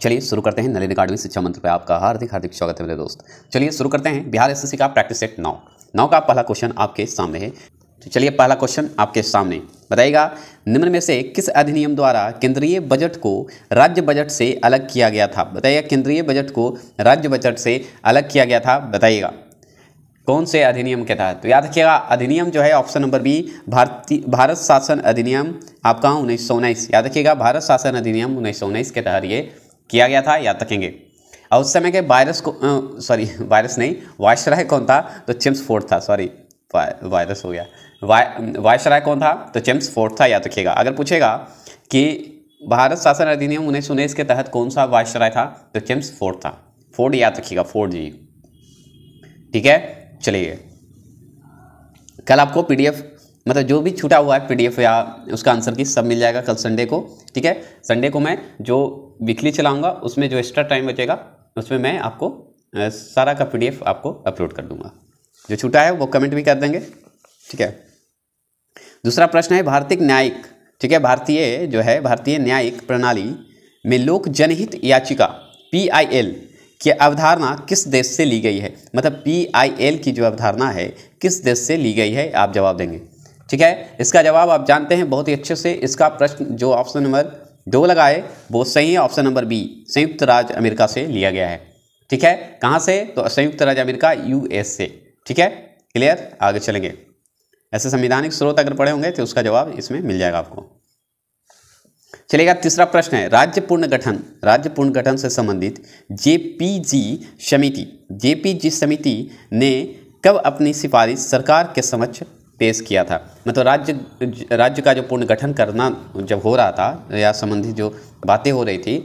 चलिए शुरू करते हैं नलिन अकाडमी शिक्षा मंत्र पर आपका हार्दिक हार्दिक स्वागत है मेरे दोस्त चलिए शुरू करते हैं बिहार एस का प्रैक्टिस सेट नौ नौ का पहला क्वेश्चन आपके सामने है तो चलिए पहला क्वेश्चन आपके सामने बताइएगा निम्न में से किस अधिनियम द्वारा केंद्रीय बजट को राज्य बजट से अलग किया गया था बताइएगा केंद्रीय बजट को राज्य बजट से अलग किया गया था बताइएगा कौन से अधिनियम के तहत तो याद रखिएगा अधिनियम जो है ऑप्शन नंबर बी भारतीय भारत शासन अधिनियम आपका उन्नीस याद रखिएगा भारत शासन अधिनियम उन्नीस के तहत ये किया गया था याद रखेंगे और उस समय के वायरस को सॉरी वायरस नहीं वायसराय कौन था तो चिम्स फोर्थ था सॉरी वायरस हो गया वायसराय कौन था तो चेम्स फोर्थ था याद रखिएगा अगर पूछेगा कि भारत शासन अधिनियम उन्नीस उन्नीस के तहत कौन सा वायसराय था तो चेम्स फोर्थ था फोर्ड याद रखिएगा फोर्ड जी ठीक है चलिए कल आपको पीडीएफ मतलब जो भी छूटा हुआ है पीडीएफ या उसका आंसर की सब मिल जाएगा कल संडे को ठीक है संडे को मैं जो वीकली चलाऊँगा उसमें जो एक्स्ट्रा टाइम बचेगा उसमें मैं आपको सारा का पीडीएफ आपको अपलोड कर दूंगा जो छूटा है वो कमेंट भी कर देंगे ठीक है दूसरा प्रश्न है भारतीय न्यायिक ठीक है भारतीय जो है भारतीय न्यायिक प्रणाली में लोक जनहित याचिका पी आई एल की अवधारणा किस देश से ली गई है मतलब पी आई एल की जो अवधारणा है किस देश से ली गई है आप जवाब देंगे ठीक है इसका जवाब आप जानते हैं बहुत ही अच्छे से इसका प्रश्न जो ऑप्शन नंबर दो लगाए वो सही है ऑप्शन नंबर बी संयुक्त राज्य अमेरिका से लिया गया है ठीक है कहाँ से तो संयुक्त राज्य अमेरिका यूएस से ठीक है क्लियर आगे चलेंगे ऐसे संविधानिक स्रोत अगर पढ़े होंगे तो उसका जवाब इसमें मिल जाएगा आपको चलेगा तीसरा प्रश्न है राज्य पुनर्गठन राज्य पुनर्गठन से संबंधित जेपीजी समिति जेपीजी समिति ने कब अपनी सिफारिश सरकार के समक्ष पेश किया था मतलब राज्य राज्य का जो पुनर्गठन करना जब हो रहा था या संबंधित जो बातें हो रही थी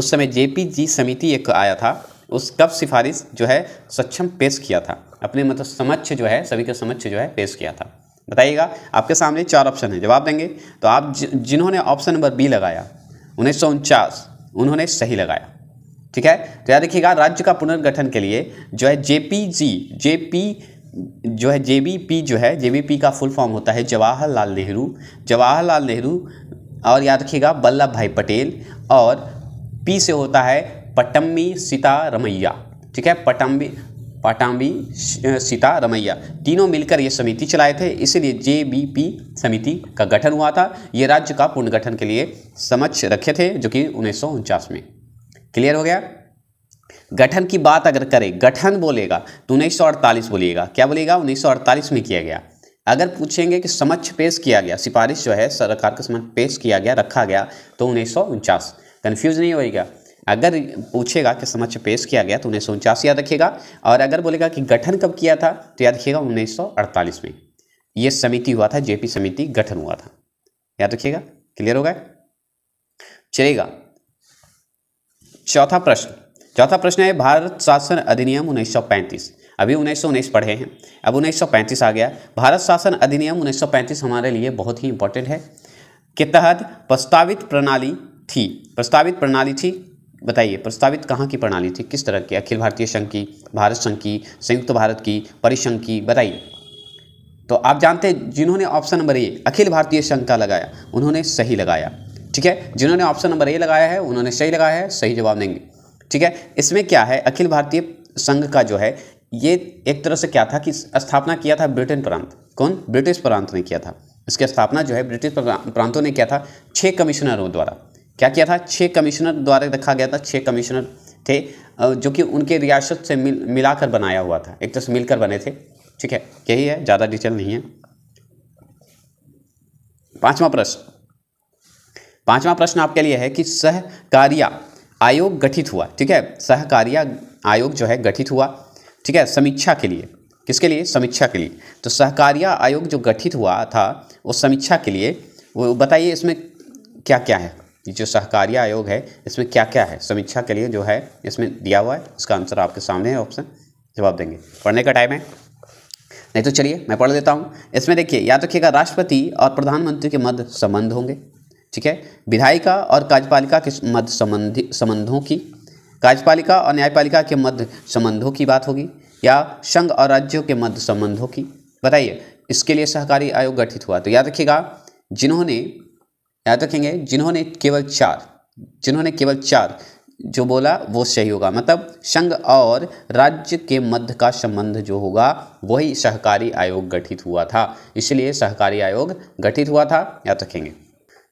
उस समय जेपीजी समिति एक आया था उस कब सिफारिश जो है सक्षम पेश किया था अपने मतलब समक्ष जो है सभी के समक्ष जो है पेश किया था बताइएगा आपके सामने चार ऑप्शन है जवाब देंगे तो आप जिन्होंने ऑप्शन नंबर बी लगाया उन्नीस उन्होंने सही लगाया ठीक है तो याद रखिएगा राज्य का पुनर्गठन के लिए जो है जेपीजी जेपी जो है पी जो है पी का फुल फॉर्म होता है जवाहरलाल नेहरू जवाहरलाल नेहरू और याद रखिएगा वल्लभ भाई पटेल और पी से होता है पटम्बी सीता रमैया ठीक है पटम्बी पटाम्बी सीता रमैया तीनों मिलकर ये समिति चलाए थे इसलिए पी समिति का गठन हुआ था ये राज्य का पुनर्गठन के लिए समक्ष रखे थे जो कि उन्नीस में क्लियर हो गया गठन की बात अगर करें गठन बोलेगा तो उन्नीस बोलिएगा क्या बोलेगा अड़तालीस में किया गया अगर पूछेंगे कि समक्ष पेश किया गया सिफारिश जो है सरकार के समक्ष पेश किया गया रखा गया तो उन्नीस कंफ्यूज नहीं होएगा अगर पूछेगा कि समक्ष पेश किया गया तो उन्नीस याद रखेगा और अगर बोलेगा कि गठन कब किया था तो याद रखिएगा 1948 में ये समिति हुआ था जेपी समिति गठन हुआ था याद रखिएगा क्लियर हो गया चलेगा चौथा प्रश्न चौथा प्रश्न है भारत शासन अधिनियम 1935 अभी उन्नीस पढ़े हैं अब 1935 आ गया भारत शासन अधिनियम 1935 हमारे लिए बहुत ही इंपॉर्टेंट है के तहत प्रस्तावित प्रणाली थी प्रस्तावित प्रणाली थी बताइए प्रस्तावित कहाँ की प्रणाली थी किस तरह की अखिल भारतीय संघ की भारत संघ की संयुक्त भारत की परिसंघ की बताइए तो आप जानते हैं जिन्होंने ऑप्शन नंबर ए अखिल भारतीय संघ का लगाया उन्होंने सही लगाया ठीक है जिन्होंने ऑप्शन नंबर ए लगाया है उन्होंने सही लगाया है सही जवाब देंगे ठीक है इसमें क्या है अखिल भारतीय संघ का जो है ये एक तरह से क्या था कि स्थापना किया था ब्रिटेन प्रांत कौन ब्रिटिश प्रांत ने किया था इसकी स्थापना जो है ब्रिटिश प्रांतों ने किया था छः कमिश्नरों द्वारा क्या किया था छः कमिश्नर द्वारा रखा गया था छः कमिश्नर थे जो कि उनके रियासत से मिल मिलाकर बनाया हुआ था एक तरह से मिलकर बने थे ठीक है यही है ज़्यादा डिटेल नहीं है पांचवा प्रश्न पांचवा प्रश्न आपके लिए है कि सहकारिया आयोग गठित हुआ ठीक है सहकारिया आयोग जो है गठित हुआ ठीक है समीक्षा के लिए किसके लिए समीक्षा के लिए तो सहकारिया आयोग जो गठित हुआ था वो समीक्षा के लिए वो बताइए इसमें क्या क्या है जो सहकारिया आयोग है इसमें क्या क्या है समीक्षा के लिए जो है इसमें दिया हुआ है इसका आंसर आपके सामने है ऑप्शन जवाब देंगे पढ़ने का टाइम है नहीं तो चलिए मैं पढ़ देता हूँ इसमें देखिए याद रखिएगा राष्ट्रपति और प्रधानमंत्री के मध्य संबंध होंगे ठीक है विधायिका और कार्यपालिका के मध्य संबंधी संबंधों की कार्यपालिका और न्यायपालिका के मध्य संबंधों की बात होगी या संघ और राज्यों के मध्य संबंधों की बताइए इसके लिए सहकारी आयोग गठित हुआ तो याद रखिएगा जिन्होंने याद रखेंगे जिन्होंने केवल चार जिन्होंने केवल चार जो बोला वो सही होगा मतलब संघ और राज्य के मध्य का संबंध जो होगा वही सहकारी आयोग गठित हुआ था इसलिए सहकारी आयोग गठित हुआ था याद रखेंगे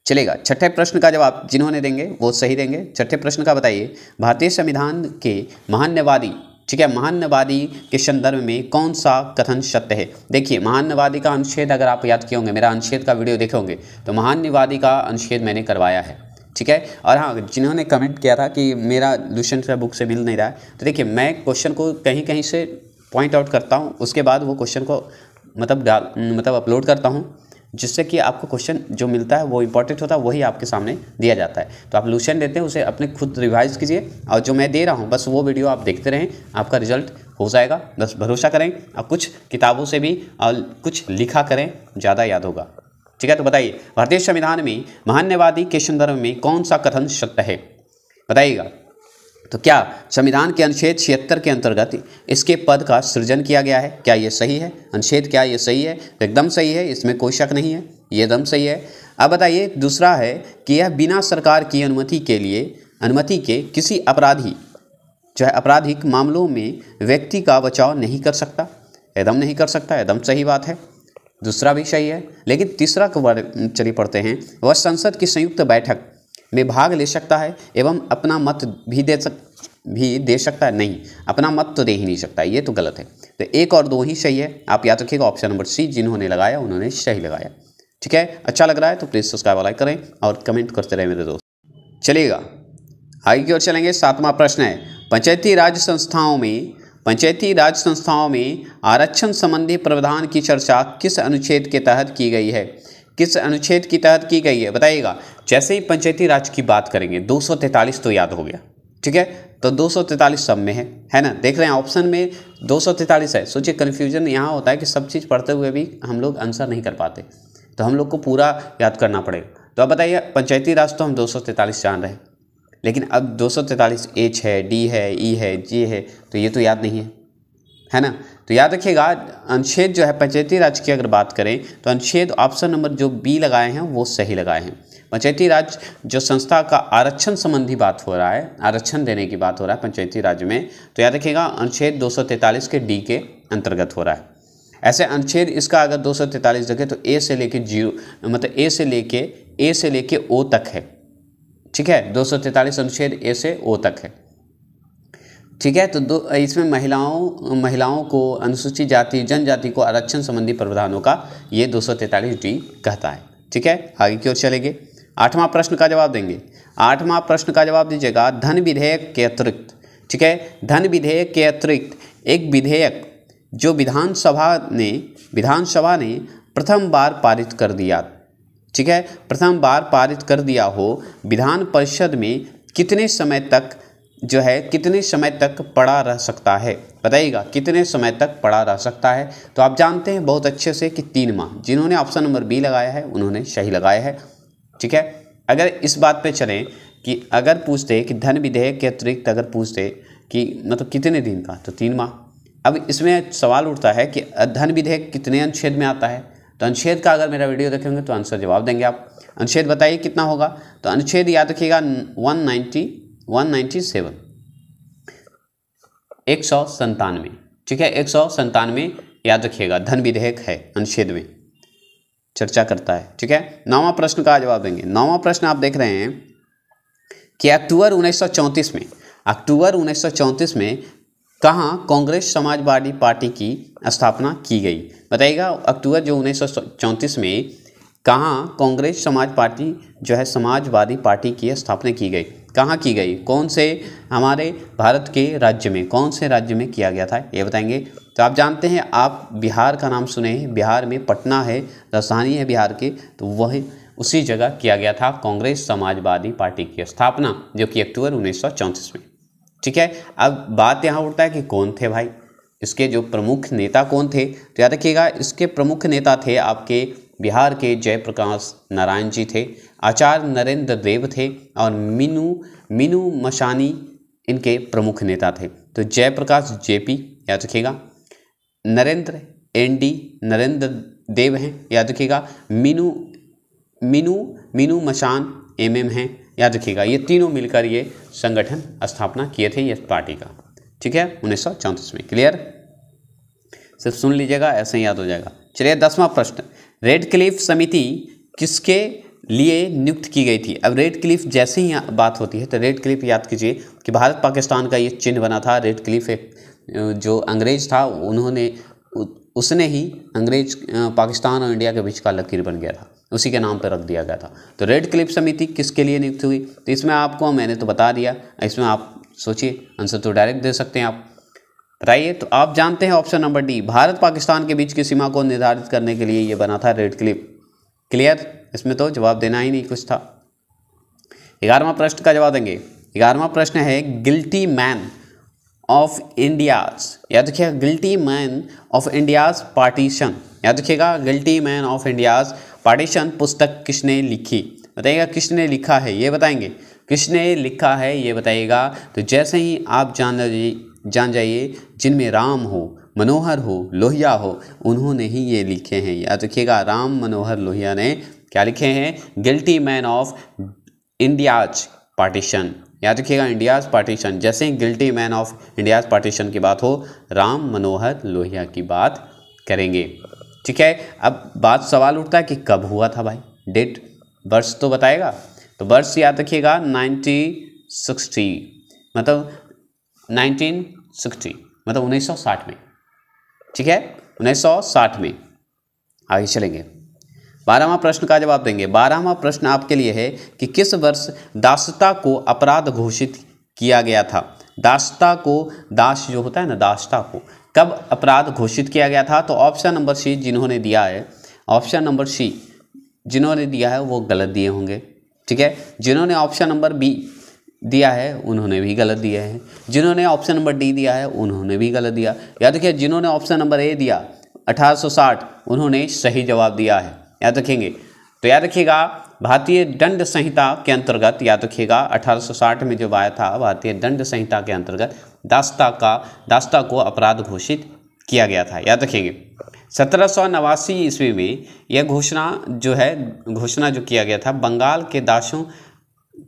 चलेगा छठे प्रश्न का जवाब जिन्होंने देंगे वो सही देंगे छठे प्रश्न का बताइए भारतीय संविधान के महान्यवादी ठीक है महान्यवादी के संदर्भ में कौन सा कथन सत्य है देखिए महान्यवादी का अनुच्छेद अगर आप याद किए होंगे मेरा अनुच्छेद का वीडियो देखे होंगे तो महान्यवादी का अनुच्छेद मैंने करवाया है ठीक है और हाँ जिन्होंने कमेंट किया था कि मेरा लूशन से बुक से मिल नहीं रहा है तो देखिए मैं क्वेश्चन को कहीं कहीं से पॉइंट आउट करता हूँ उसके बाद वो क्वेश्चन को मतलब डाल मतलब अपलोड करता हूँ जिससे कि आपको क्वेश्चन जो मिलता है वो इंपॉर्टेंट होता है वही आपके सामने दिया जाता है तो आप लूशन देते हैं उसे अपने खुद रिवाइज कीजिए और जो मैं दे रहा हूँ बस वो वीडियो आप देखते रहें आपका रिजल्ट हो जाएगा बस भरोसा करें और कुछ किताबों से भी और कुछ लिखा करें ज़्यादा याद होगा ठीक है तो बताइए भारतीय संविधान में महान्यवादी के संदर्भ में कौन सा कथन सत्य है बताइएगा तो क्या संविधान के अनुच्छेद छिहत्तर के अंतर्गत इसके पद का सृजन किया गया है क्या ये सही है अनुच्छेद क्या ये सही है तो एकदम सही है इसमें कोई शक नहीं है ये एकदम सही है अब बताइए दूसरा है कि यह बिना सरकार की अनुमति के लिए अनुमति के किसी अपराधी जो है आपराधिक मामलों में व्यक्ति का बचाव नहीं कर सकता एकदम नहीं कर सकता एकदम सही बात है दूसरा भी सही है लेकिन तीसरा चलिए पढ़ते हैं वह संसद की संयुक्त बैठक में भाग ले सकता है एवं अपना मत भी दे सक भी दे सकता है नहीं अपना मत तो दे ही नहीं सकता ये तो गलत है तो एक और दो ही सही है आप याद रखिएगा ऑप्शन नंबर सी जिन्होंने लगाया उन्होंने सही लगाया ठीक है अच्छा लग रहा है तो प्लीज़ सब्सक्राइब लाइक करें और कमेंट करते रहे मेरे दोस्त चलिएगा आगे की ओर चलेंगे सातवां प्रश्न है पंचायती राज संस्थाओं में पंचायती राज संस्थाओं में आरक्षण संबंधी प्रावधान की चर्चा किस अनुच्छेद के तहत की गई है किस अनुच्छेद के तहत की गई है बताइएगा जैसे ही पंचायती राज की बात करेंगे दो तो याद हो गया ठीक है तो दो सब में है है ना देख रहे हैं ऑप्शन में दो है सोचिए कन्फ्यूजन यहाँ होता है कि सब चीज़ पढ़ते हुए भी हम लोग आंसर नहीं कर पाते तो हम लोग को पूरा याद करना पड़ेगा तो अब बताइए पंचायती राज तो हम दो जान रहे हैं लेकिन अब तैंतालीस एच है डी है ई है जे है तो ये तो याद नहीं है है ना तो याद रखिएगा अनुच्छेद जो है पंचायती राज की अगर बात करें तो अनुच्छेद ऑप्शन नंबर जो बी लगाए हैं वो सही लगाए हैं पंचायती राज जो संस्था का आरक्षण संबंधी बात हो रहा है आरक्षण देने की बात हो रहा है पंचायती राज में तो याद रखिएगा अनुच्छेद 243 के डी के अंतर्गत हो रहा है ऐसे अनुच्छेद इसका अगर 243 देखें तो ए से लेके जीरो मतलब ए से लेके ए से लेके ओ तक है ठीक है 243 अनुच्छेद ए से ओ तक है ठीक है तो दो इसमें महिलाओं महिलाओं को अनुसूचित जाति जनजाति को आरक्षण संबंधी प्रावधानों का ये दो सौ डी कहता है ठीक है आगे की ओर चलेंगे आठवां प्रश्न का जवाब देंगे आठवां प्रश्न का जवाब दीजिएगा धन विधेयक के अतिरिक्त ठीक है धन विधेयक के अतिरिक्त एक विधेयक जो विधानसभा ने विधानसभा ने प्रथम बार पारित कर दिया ठीक है प्रथम बार पारित कर दिया हो विधान परिषद में कितने समय तक जो है कितने समय तक पड़ा रह सकता है बताइएगा कितने समय तक पड़ा रह सकता है तो आप जानते हैं बहुत अच्छे से कि तीन माह जिन्होंने ऑप्शन नंबर बी लगाया है उन्होंने सही लगाया है ठीक है अगर इस बात पे चलें कि अगर पूछते कि धन विधेयक के अतिरिक्त अगर पूछते कि मतलब कितने दिन का तो तीन माह अब इसमें सवाल उठता है कि धन विधेयक कितने अनुच्छेद में आता है तो अनुच्छेद का अगर मेरा वीडियो देखेंगे तो आंसर जवाब देंगे आप अनुच्छेद बताइए कितना होगा तो अनुच्छेद याद रखिएगा वन नाइन्टी 197 एक सौ संतानवे ठीक है एक सौ संतानवे याद रखिएगा धन विधेयक है अनुच्छेद में चर्चा करता है ठीक है नौवा प्रश्न का जवाब देंगे नौवा प्रश्न आप देख रहे हैं कि अक्टूबर 1934 में अक्टूबर 1934 में कहाँ कांग्रेस समाजवादी पार्टी की स्थापना की गई बताइएगा अक्टूबर जो 1934 में कहाँ कांग्रेस समाज पार्टी जो है समाजवादी पार्टी की स्थापना की गई कहाँ की गई कौन से हमारे भारत के राज्य में कौन से राज्य में किया गया था ये बताएंगे तो आप जानते हैं आप बिहार का नाम सुने हैं बिहार में पटना है राजधानी है बिहार के तो वह उसी जगह किया गया था कांग्रेस समाजवादी पार्टी की स्थापना जो कि अक्टूबर उन्नीस में ठीक है अब बात यहाँ उठता है कि कौन थे भाई इसके जो प्रमुख नेता कौन थे तो याद रखिएगा इसके प्रमुख नेता थे आपके बिहार के जयप्रकाश नारायण जी थे आचार्य नरेंद्र देव थे और मीनू मीनू मशानी इनके प्रमुख नेता थे तो जयप्रकाश जेपी याद रखिएगा नरेंद्र एनडी नरेंद्र देव हैं याद रखिएगा मीनू मीनू मीनू मशान एम एम हैं याद रखिएगा ये तीनों मिलकर ये संगठन स्थापना किए थे ये पार्टी का ठीक है उन्नीस में क्लियर सिर्फ सुन लीजिएगा ऐसे ही याद हो जाएगा चलिए दसवां प्रश्न रेड क्लिफ समिति किसके लिए नियुक्त की गई थी अब रेड क्लिफ जैसे ही बात होती है तो रेड क्लिफ याद कीजिए कि भारत पाकिस्तान का ये चिन्ह बना था रेड क्लिफ एक जो अंग्रेज था उन्होंने उसने ही अंग्रेज पाकिस्तान और इंडिया के बीच का लकीर बन गया था उसी के नाम पर रख दिया गया था तो रेड क्लिफ समिति किसके लिए नियुक्त हुई तो इसमें आपको मैंने तो बता दिया इसमें आप सोचिए आंसर तो डायरेक्ट दे सकते हैं आप बताइए तो आप जानते हैं option number D Bharat Pakistan के बीच की सीमा को निर्धारित करने के लिए ये बना था रेड क्लिप क्लियर इसमें तो जवाब देना ही नहीं कुछ था ग्यारहवा प्रश्न का जवाब देंगे ग्यारहवा प्रश्न है गिल्टी मैन ऑफ इंडियाज याद रखिएगा guilty men of India's partition याद रखिएगा guilty men of India's partition पुस्तक किसने लिखी बताइएगा किसने लिखा है ये बताएंगे किसने लिखा है ये बताइएगा तो जैसे ही आप जान जान जाइए जिनमें राम हो मनोहर हो लोहिया हो उन्होंने ही ये लिखे हैं याद रखिएगा राम मनोहर लोहिया ने क्या लिखे हैं guilty men of India's partition याद रखिएगा इंडियाज पार्टीशन जैसे guilty men of India's partition की बात हो राम मनोहर लोहिया की बात करेंगे ठीक है अब बात सवाल उठता है कि कब हुआ था भाई डेट वर्ष तो बताएगा तो वर्ष याद रखिएगा नाइनटीन सिक्सटी मतलब नाइनटीन सिक्सटी मतलब 1960 में ठीक है 1960 में आगे चलेंगे बारहवा प्रश्न का जवाब देंगे बारहवा प्रश्न आपके लिए है कि किस वर्ष दासता को अपराध घोषित किया गया था दासता को दास जो होता है ना दासता को कब अपराध घोषित किया गया था तो ऑप्शन नंबर सी जिन्होंने दिया है ऑप्शन नंबर सी जिन्होंने दिया है वो गलत दिए होंगे ठीक है जिन्होंने ऑप्शन नंबर बी दिया है उन्होंने भी गलत दिया है जिन्होंने ऑप्शन नंबर डी दिया है उन्होंने भी गलत दिया या देखिए जिन्होंने ऑप्शन नंबर ए दिया 1860 उन्होंने सही जवाब दिया है याद रखेंगे तो याद रखिएगा भारतीय दंड संहिता के अंतर्गत याद रखिएगा 1860 में जो आया था भारतीय दंड संहिता के अंतर्गत दास्ता का दास्ता को अपराध घोषित किया गया था याद रखेंगे सत्रह सौ नवासी ईस्वी में यह घोषणा जो है घोषणा जो किया गया था बंगाल के दासों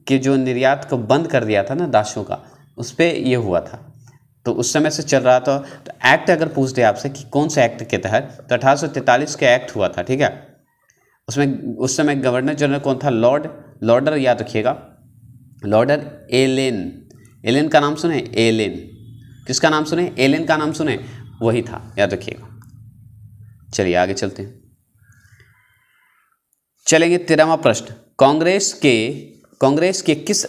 के जो निर्यात को बंद कर दिया था ना दासों का उस पर यह हुआ था तो उस समय से चल रहा था तो एक्ट अगर पूछ दे आपसे कि कौन से एक्ट के तहत तो अठारह के एक्ट हुआ था ठीक है उसमें उस समय गवर्नर जनरल कौन था लॉर्ड लॉर्डर याद रखिएगा लॉर्डर एलेन एलेन का नाम सुने एलेन किसका नाम सुने एलेन का नाम सुने वही था याद रखिएगा चलिए आगे चलते हैं चलेंगे तेरहवा प्रश्न कांग्रेस के कांग्रेस के किस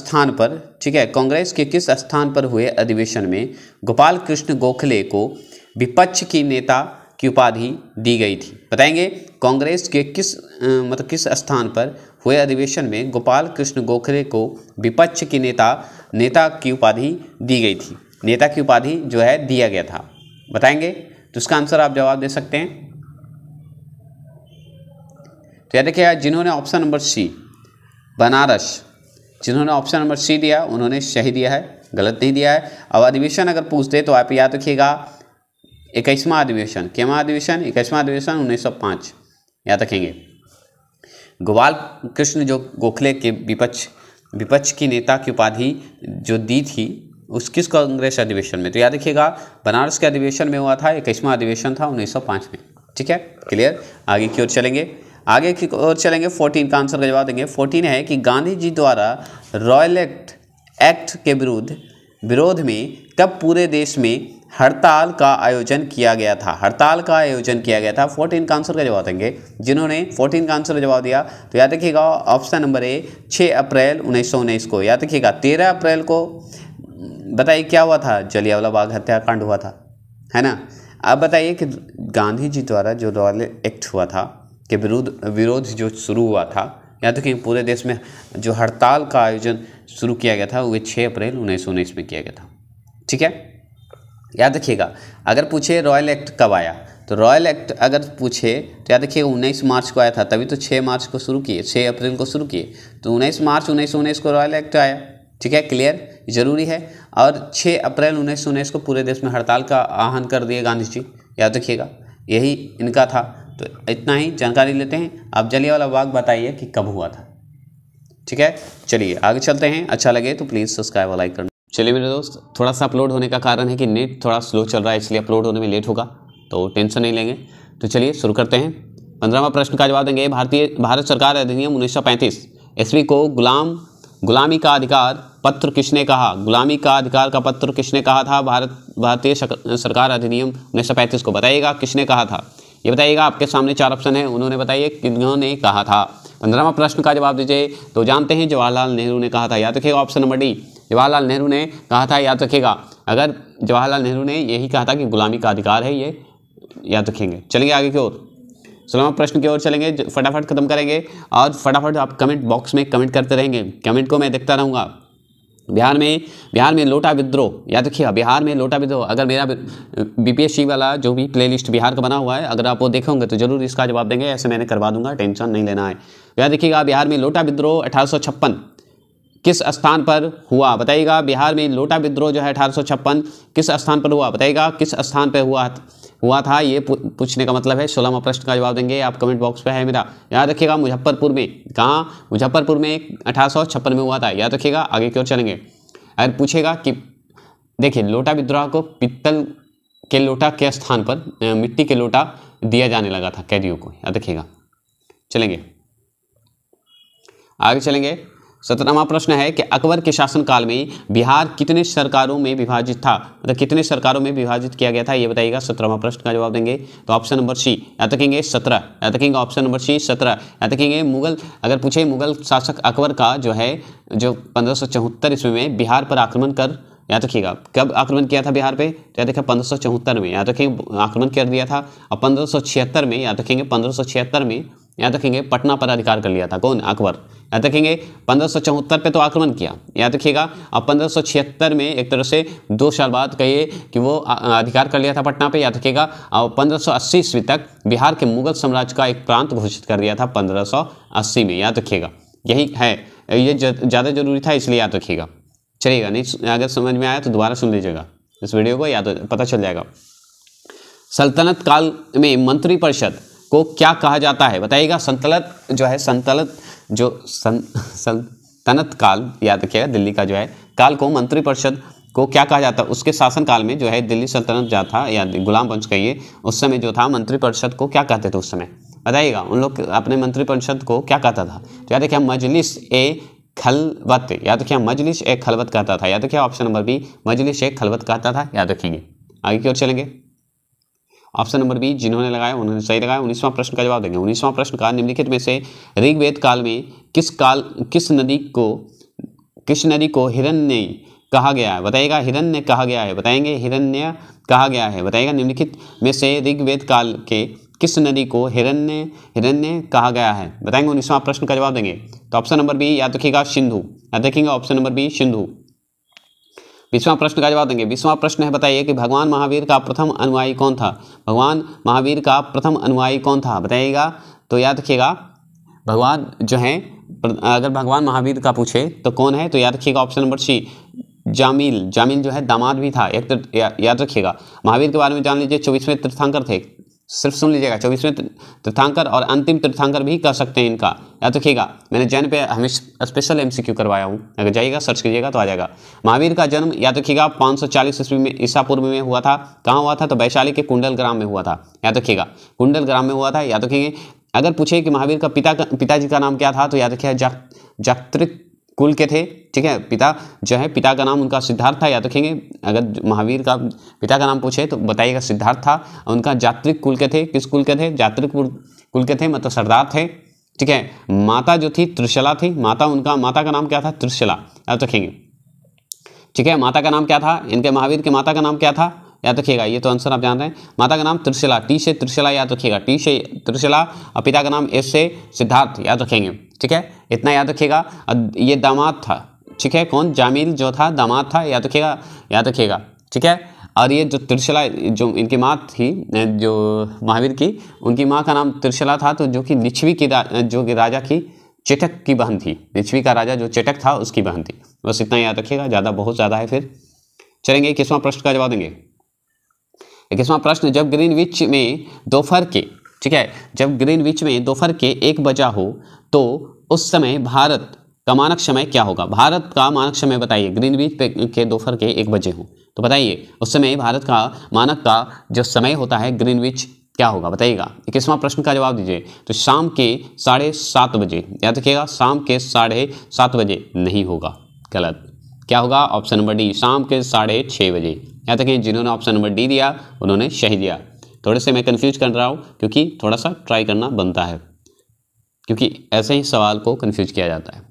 स्थान पर ठीक है कांग्रेस के किस स्थान पर हुए अधिवेशन में गोपाल कृष्ण गोखले को विपक्ष की नेता की उपाधि दी गई थी बताएंगे कांग्रेस के किस मतलब किस स्थान पर हुए अधिवेशन में गोपाल कृष्ण गोखले को विपक्ष के नेता नेता की उपाधि दी गई थी नेता की उपाधि जो है दिया गया था बताएंगे तो उसका आंसर आप जवाब दे सकते हैं तो याद देखिए जिन्होंने ऑप्शन नंबर सी बनारस जिन्होंने ऑप्शन नंबर सी दिया उन्होंने सही दिया है गलत नहीं दिया है अब अधिवेशन अगर पूछते तो आप याद रखिएगा इक्कीसवां अधिवेशन केवा अधिवेशन इक्कीसवां अधिवेशन उन्नीस सौ पाँच याद रखेंगे गोपाल कृष्ण जो गोखले के विपक्ष विपक्ष की नेता की उपाधि जो दी थी उस किस कांग्रेस अधिवेशन में तो याद रखिएगा बनारस के अधिवेशन में हुआ था इक्कीसवां अधिवेशन था 1905 में ठीक है क्लियर आगे की ओर चलेंगे आगे की ओर चलेंगे 14 का आंसर का जवाब देंगे 14 है कि गांधी जी द्वारा रॉयल एक्ट एक्ट के विरुद्ध विरोध में कब पूरे देश में हड़ताल का आयोजन किया गया था हड़ताल का आयोजन किया गया था फोर्टीन का आंसर का जवाब देंगे जिन्होंने फोर्टीन का आंसर का जवाब दिया तो याद रखिएगा ऑप्शन नंबर ए 6 अप्रैल उन्नीस को याद रखिएगा 13 अप्रैल को बताइए क्या हुआ था जलियावाला बाग हत्याकांड हुआ था है ना अब बताइए कि गांधी जी द्वारा जो रॉयल एक्ट हुआ था के विरोध विरोध जो शुरू हुआ था याद रखिए पूरे देश में जो हड़ताल का आयोजन शुरू किया गया था वह छः अप्रैल उन्नीस में किया गया था ठीक है याद रखिएगा अगर पूछे रॉयल एक्ट कब आया तो रॉयल एक्ट अगर पूछे तो याद रखिएगा उन्नीस मार्च को आया था तभी तो छः मार्च को शुरू किए छः अप्रैल को शुरू किए तो उन्नीस मार्च उन्नीस उन्नीस को रॉयल एक्ट आया ठीक है क्लियर ज़रूरी है और 6 अप्रैल उन्नीस उन्नीस को पूरे देश में हड़ताल का आह्वान कर दिए गांधी जी याद रखिएगा यही इनका था तो इतना ही जानकारी लेते हैं आप जलिया वाला बाग बताइए कि कब हुआ था ठीक है चलिए आगे चलते हैं अच्छा लगे तो प्लीज़ सब्सक्राइब और लाइक करना चलिए मेरे दोस्त थोड़ा सा अपलोड होने का कारण है कि नेट थोड़ा स्लो चल रहा है इसलिए अपलोड होने में लेट होगा तो टेंशन नहीं लेंगे तो चलिए शुरू करते हैं पंद्रहवा प्रश्न का जवाब देंगे भारतीय भारत सरकार अधिनियम उन्नीस सौ पैंतीस को गुलाम गुलामी का अधिकार पत्र किसने कहा गुलामी का अधिकार का पत्र किसने कहा था भारत भारतीय सरकार अधिनियम उन्नीस को बताइएगा किसने कहा था ये बताइएगा आपके सामने चार ऑप्शन है उन्होंने बताइए किन्होंने कहा था पंद्रहवा प्रश्न का जवाब दीजिए तो जानते हैं जवाहरलाल नेहरू ने कहा था याद रखिएगा option number D Jawaharlal Nehru ने कहा था याद रखेगा अगर जवाहरलाल नेहरू ने यही कहा था कि गुलामी का अधिकार है ये याद रखेंगे चलेंगे आगे की ओर सलामा प्रश्न की ओर चलेंगे फटाफट खत्म करेंगे और फटाफट आप कमेंट बॉक्स में कमेंट करते रहेंगे कमेंट को मैं देखता रहूँगा बिहार में बिहार में लोटा विद्रोह याद रखिएगा बिहार में लोटा विद्रोह अगर मेरा बीपीएससी वाला जो भी प्लेलिस्ट बिहार का बना हुआ है अगर आप वो देखे तो जरूर इसका जवाब देंगे ऐसे मैंने करवा दूंगा टेंशन नहीं लेना है याद रखिएगा बिहार में लोटा विद्रोह अठारह किस स्थान पर हुआ बताइएगा बिहार में लोटा विद्रोह जो है अठारह किस स्थान पर हुआ बताइएगा किस स्थान पर हुआ हुआ था ये पूछने का मतलब है सोलहवा प्रश्न का जवाब देंगे आप कमेंट बॉक्स पे है मेरा याद रखिएगा मुजफ्फरपुर में कहाँ मुजफ्फरपुर में अठारह में हुआ था याद रखिएगा आगे की चलेंगे अगर पूछेगा कि देखिए लोटा विद्रोह को पित्तल के लोटा के स्थान पर मिट्टी के लोटा दिया जाने लगा था कैदियों को याद रखिएगा चलेंगे आगे चलेंगे सत्रहवा प्रश्न है कि अकबर के शासनकाल में बिहार कितने सरकारों में विभाजित था मतलब कितने सरकारों में विभाजित किया गया था ये बताइएगा सत्रहवा प्रश्न का जवाब देंगे तो ऑप्शन नंबर सी याद रखेंगे सत्रह याद रखेंगे ऑप्शन नंबर सी सत्रह याद रखेंगे तो मुगल अगर पूछे मुगल शासक अकबर का जो है जो पंद्रह सौ चौहत्तर ईस्वी में बिहार पर आक्रमण कर याद रखिएगा तो कब आक्रमण किया था बिहार पे तो याद रखें तो पंद्रह में याद रखेंगे आक्रमण कर दिया था और पंद्रह में याद रखेंगे पंद्रह में याद रखेंगे पटना पर अधिकार कर लिया था कौन अकबर याद रखेंगे पंद्रह पे तो आक्रमण किया याद रखिएगा अब पंद्रह में एक तरह से दो साल बाद कहिए कि वो अधिकार कर लिया था पटना पे याद रखिएगा और पंद्रह अस्सी ईस्वी तक बिहार के मुगल साम्राज्य का एक प्रांत घोषित कर दिया था पंद्रह अस्सी में याद रखिएगा यही है ये ज़्यादा जरूरी था इसलिए याद रखिएगा चलिएगा नहीं अगर समझ में आया तो दोबारा सुन लीजिएगा इस वीडियो को याद पता चल जाएगा सल्तनत काल में मंत्रिपरिषद को क्या कहा जाता है बताइएगा संतलत जो है संतलत जो सं सल्तनत काल याद रखिएगा दिल्ली का जो है काल को मंत्रिपरिषद को क्या कहा जाता है उसके शासनकाल में जो है दिल्ली सल्तनत जो था या गुलाम वंश कहिए उस समय जो था मंत्रिपरिषद को क्या कहते थे उस समय बताइएगा उन लोग अपने मंत्रिपरिषद को क्या कहता था तो याद रखिए मजलिस ए खलवत याद रखिए मजलिस ए खलवत कहता था याद रखिए option number B Majlis e Khalwat कहता था याद रखेंगे आगे की ओर चलेंगे ऑप्शन नंबर बी जिन्होंने लगाया उन्होंने सही लगाया उन्नीसवां प्रश्न का जवाब देंगे उन्नीसवां प्रश्न का निम्नलिखित में से ऋग्वेद काल में किस काल किस नदी को किस नदी को हिरण्य कहा गया है बताइएगा हिरण्य कहा गया है बताएंगे हिरण्य कहा गया है बताइएगा निम्नलिखित में से ऋग्वेद काल के किस नदी को हिरण्य हिरण्य कहा गया है बताएंगे उन्नीसवां प्रश्न का जवाब देंगे तो ऑप्शन नंबर बी याद रखिएगा सिंधु याद रखेंगे ऑप्शन नंबर बी सिंधु बीसवा प्रश्न का जवाब देंगे बीसवा प्रश्न है बताइए कि भगवान महावीर का प्रथम अनुयायी कौन था भगवान महावीर का प्रथम अनुयायी कौन था बताइएगा तो याद रखिएगा भगवान जो है अगर भगवान महावीर का पूछे तो कौन है तो याद रखिएगा ऑप्शन नंबर सी जामिल जामिल जो है दामाद भी था एक तो याद रखिएगा महावीर के बारे में जान लीजिए चौबीसवें तीर्थांकर थे सिर्फ सुन लीजिएगा चौबीसवें तीर्थांकर और अंतिम तीर्थांकर भी कर सकते हैं इनका याद रखिएगा मैंने जैन पे हमेशा स्पेशल एमसीक्यू करवाया हूँ अगर जाइएगा सर्च कीजिएगा तो आ जाएगा महावीर का जन्म याद रखिएगा 540 ईस्वी में ईसा पूर्व में हुआ था कहाँ हुआ था तो वैशाली के कुंडल ग्राम में हुआ था याद रखिएगा कुंडल ग्राम में हुआ था याद रखिएगा अगर पूछे कि महावीर का पिता पिताजी का नाम क्या था तो याद रखिएगा जागृत कुल के थे ठीक है पिता जो है पिता का नाम उनका सिद्धार्थ था याद रखेंगे अगर महावीर का पिता का नाम पूछे तो बताइएगा सिद्धार्थ था उनका जात्रिक कुल के थे किस कुल के थे जात्रिक कुल के थे मतलब सरदार थे ठीक है माता जो थी त्रिशला थी माता उनका माता का नाम क्या था त्रिशला याद रखेंगे ठीक है माता का नाम क्या था इनके महावीर के माता का नाम क्या था याद रखिएगा ये तो आंसर आप जान रहे हैं माता का नाम त्रिशला टी से त्रिशला याद रखिएगा टी से त्रिशला और पिता का नाम एस से सिद्धार्थ याद रखेंगे ठीक है इतना याद रखिएगा ये दामाद था ठीक है कौन जामिल जो था दामाद था याद रखिएगा याद रखिएगा ठीक है और ये जो त्रिशला जो इनकी माँ थी जो महावीर की उनकी माँ का नाम त्रिशला था तो जो कि लिच्छवी की जो कि राजा की चेटक की बहन थी लिच्छवी का राजा जो चेटक था उसकी बहन थी बस इतना याद रखिएगा ज़्यादा बहुत ज़्यादा है फिर चलेंगे किसवा प्रश्न का जवाब देंगे किसवा प्रश्न जब विच में दोपहर के ठीक है जब ग्रीन विच में दोपहर के एक बजा हो तो उस समय भारत का मानक समय क्या होगा भारत का मानक समय बताइए ग्रीन विच के दोपहर के एक बजे हो तो बताइए उस समय भारत का मानक का जो समय होता है ग्रीन विच क्या होगा बताइएगा इक्कीसवां प्रश्न का जवाब दीजिए तो शाम के साढ़े सात बजे याद रखिएगा शाम के साढ़े सात बजे नहीं होगा गलत क्या होगा ऑप्शन नंबर डी शाम के साढ़े छः बजे याद रखें जिन्होंने ऑप्शन नंबर डी दिया उन्होंने सही दिया थोड़े से मैं कन्फ्यूज कर रहा हूँ क्योंकि थोड़ा सा ट्राई करना बनता है क्योंकि ऐसे ही सवाल को कन्फ्यूज किया जाता है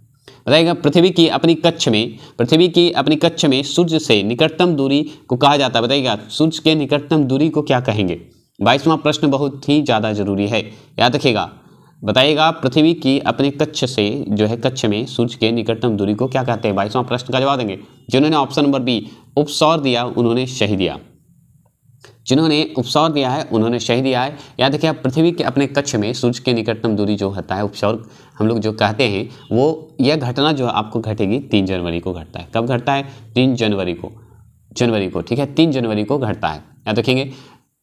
बताइएगा पृथ्वी की अपनी कक्ष में पृथ्वी की अपनी कक्ष में सूर्य से निकटतम दूरी को कहा जाता है बताइएगा सूर्य के निकटतम दूरी को क्या कहेंगे बाईसवां प्रश्न बहुत ही ज़्यादा जरूरी है याद रखिएगा बताइएगा पृथ्वी की अपने कक्ष से जो है कक्ष में सूर्य के निकटतम दूरी को क्या कहते हैं बाईसवां प्रश्न का जवाब देंगे जिन्होंने ऑप्शन नंबर बी उपसौर दिया उन्होंने शही दिया जिन्होंने उपसौर दिया है उन्होंने शह दिया है याद देखिए आप पृथ्वी के अपने कक्ष में सूर्य के निकटतम दूरी जो होता है उपसौर हम लोग जो कहते हैं वो यह घटना जो आपको घटेगी तीन जनवरी को घटता है कब घटता है तीन जनवरी को जनवरी को ठीक है तीन जनवरी को घटता है याद रखेंगे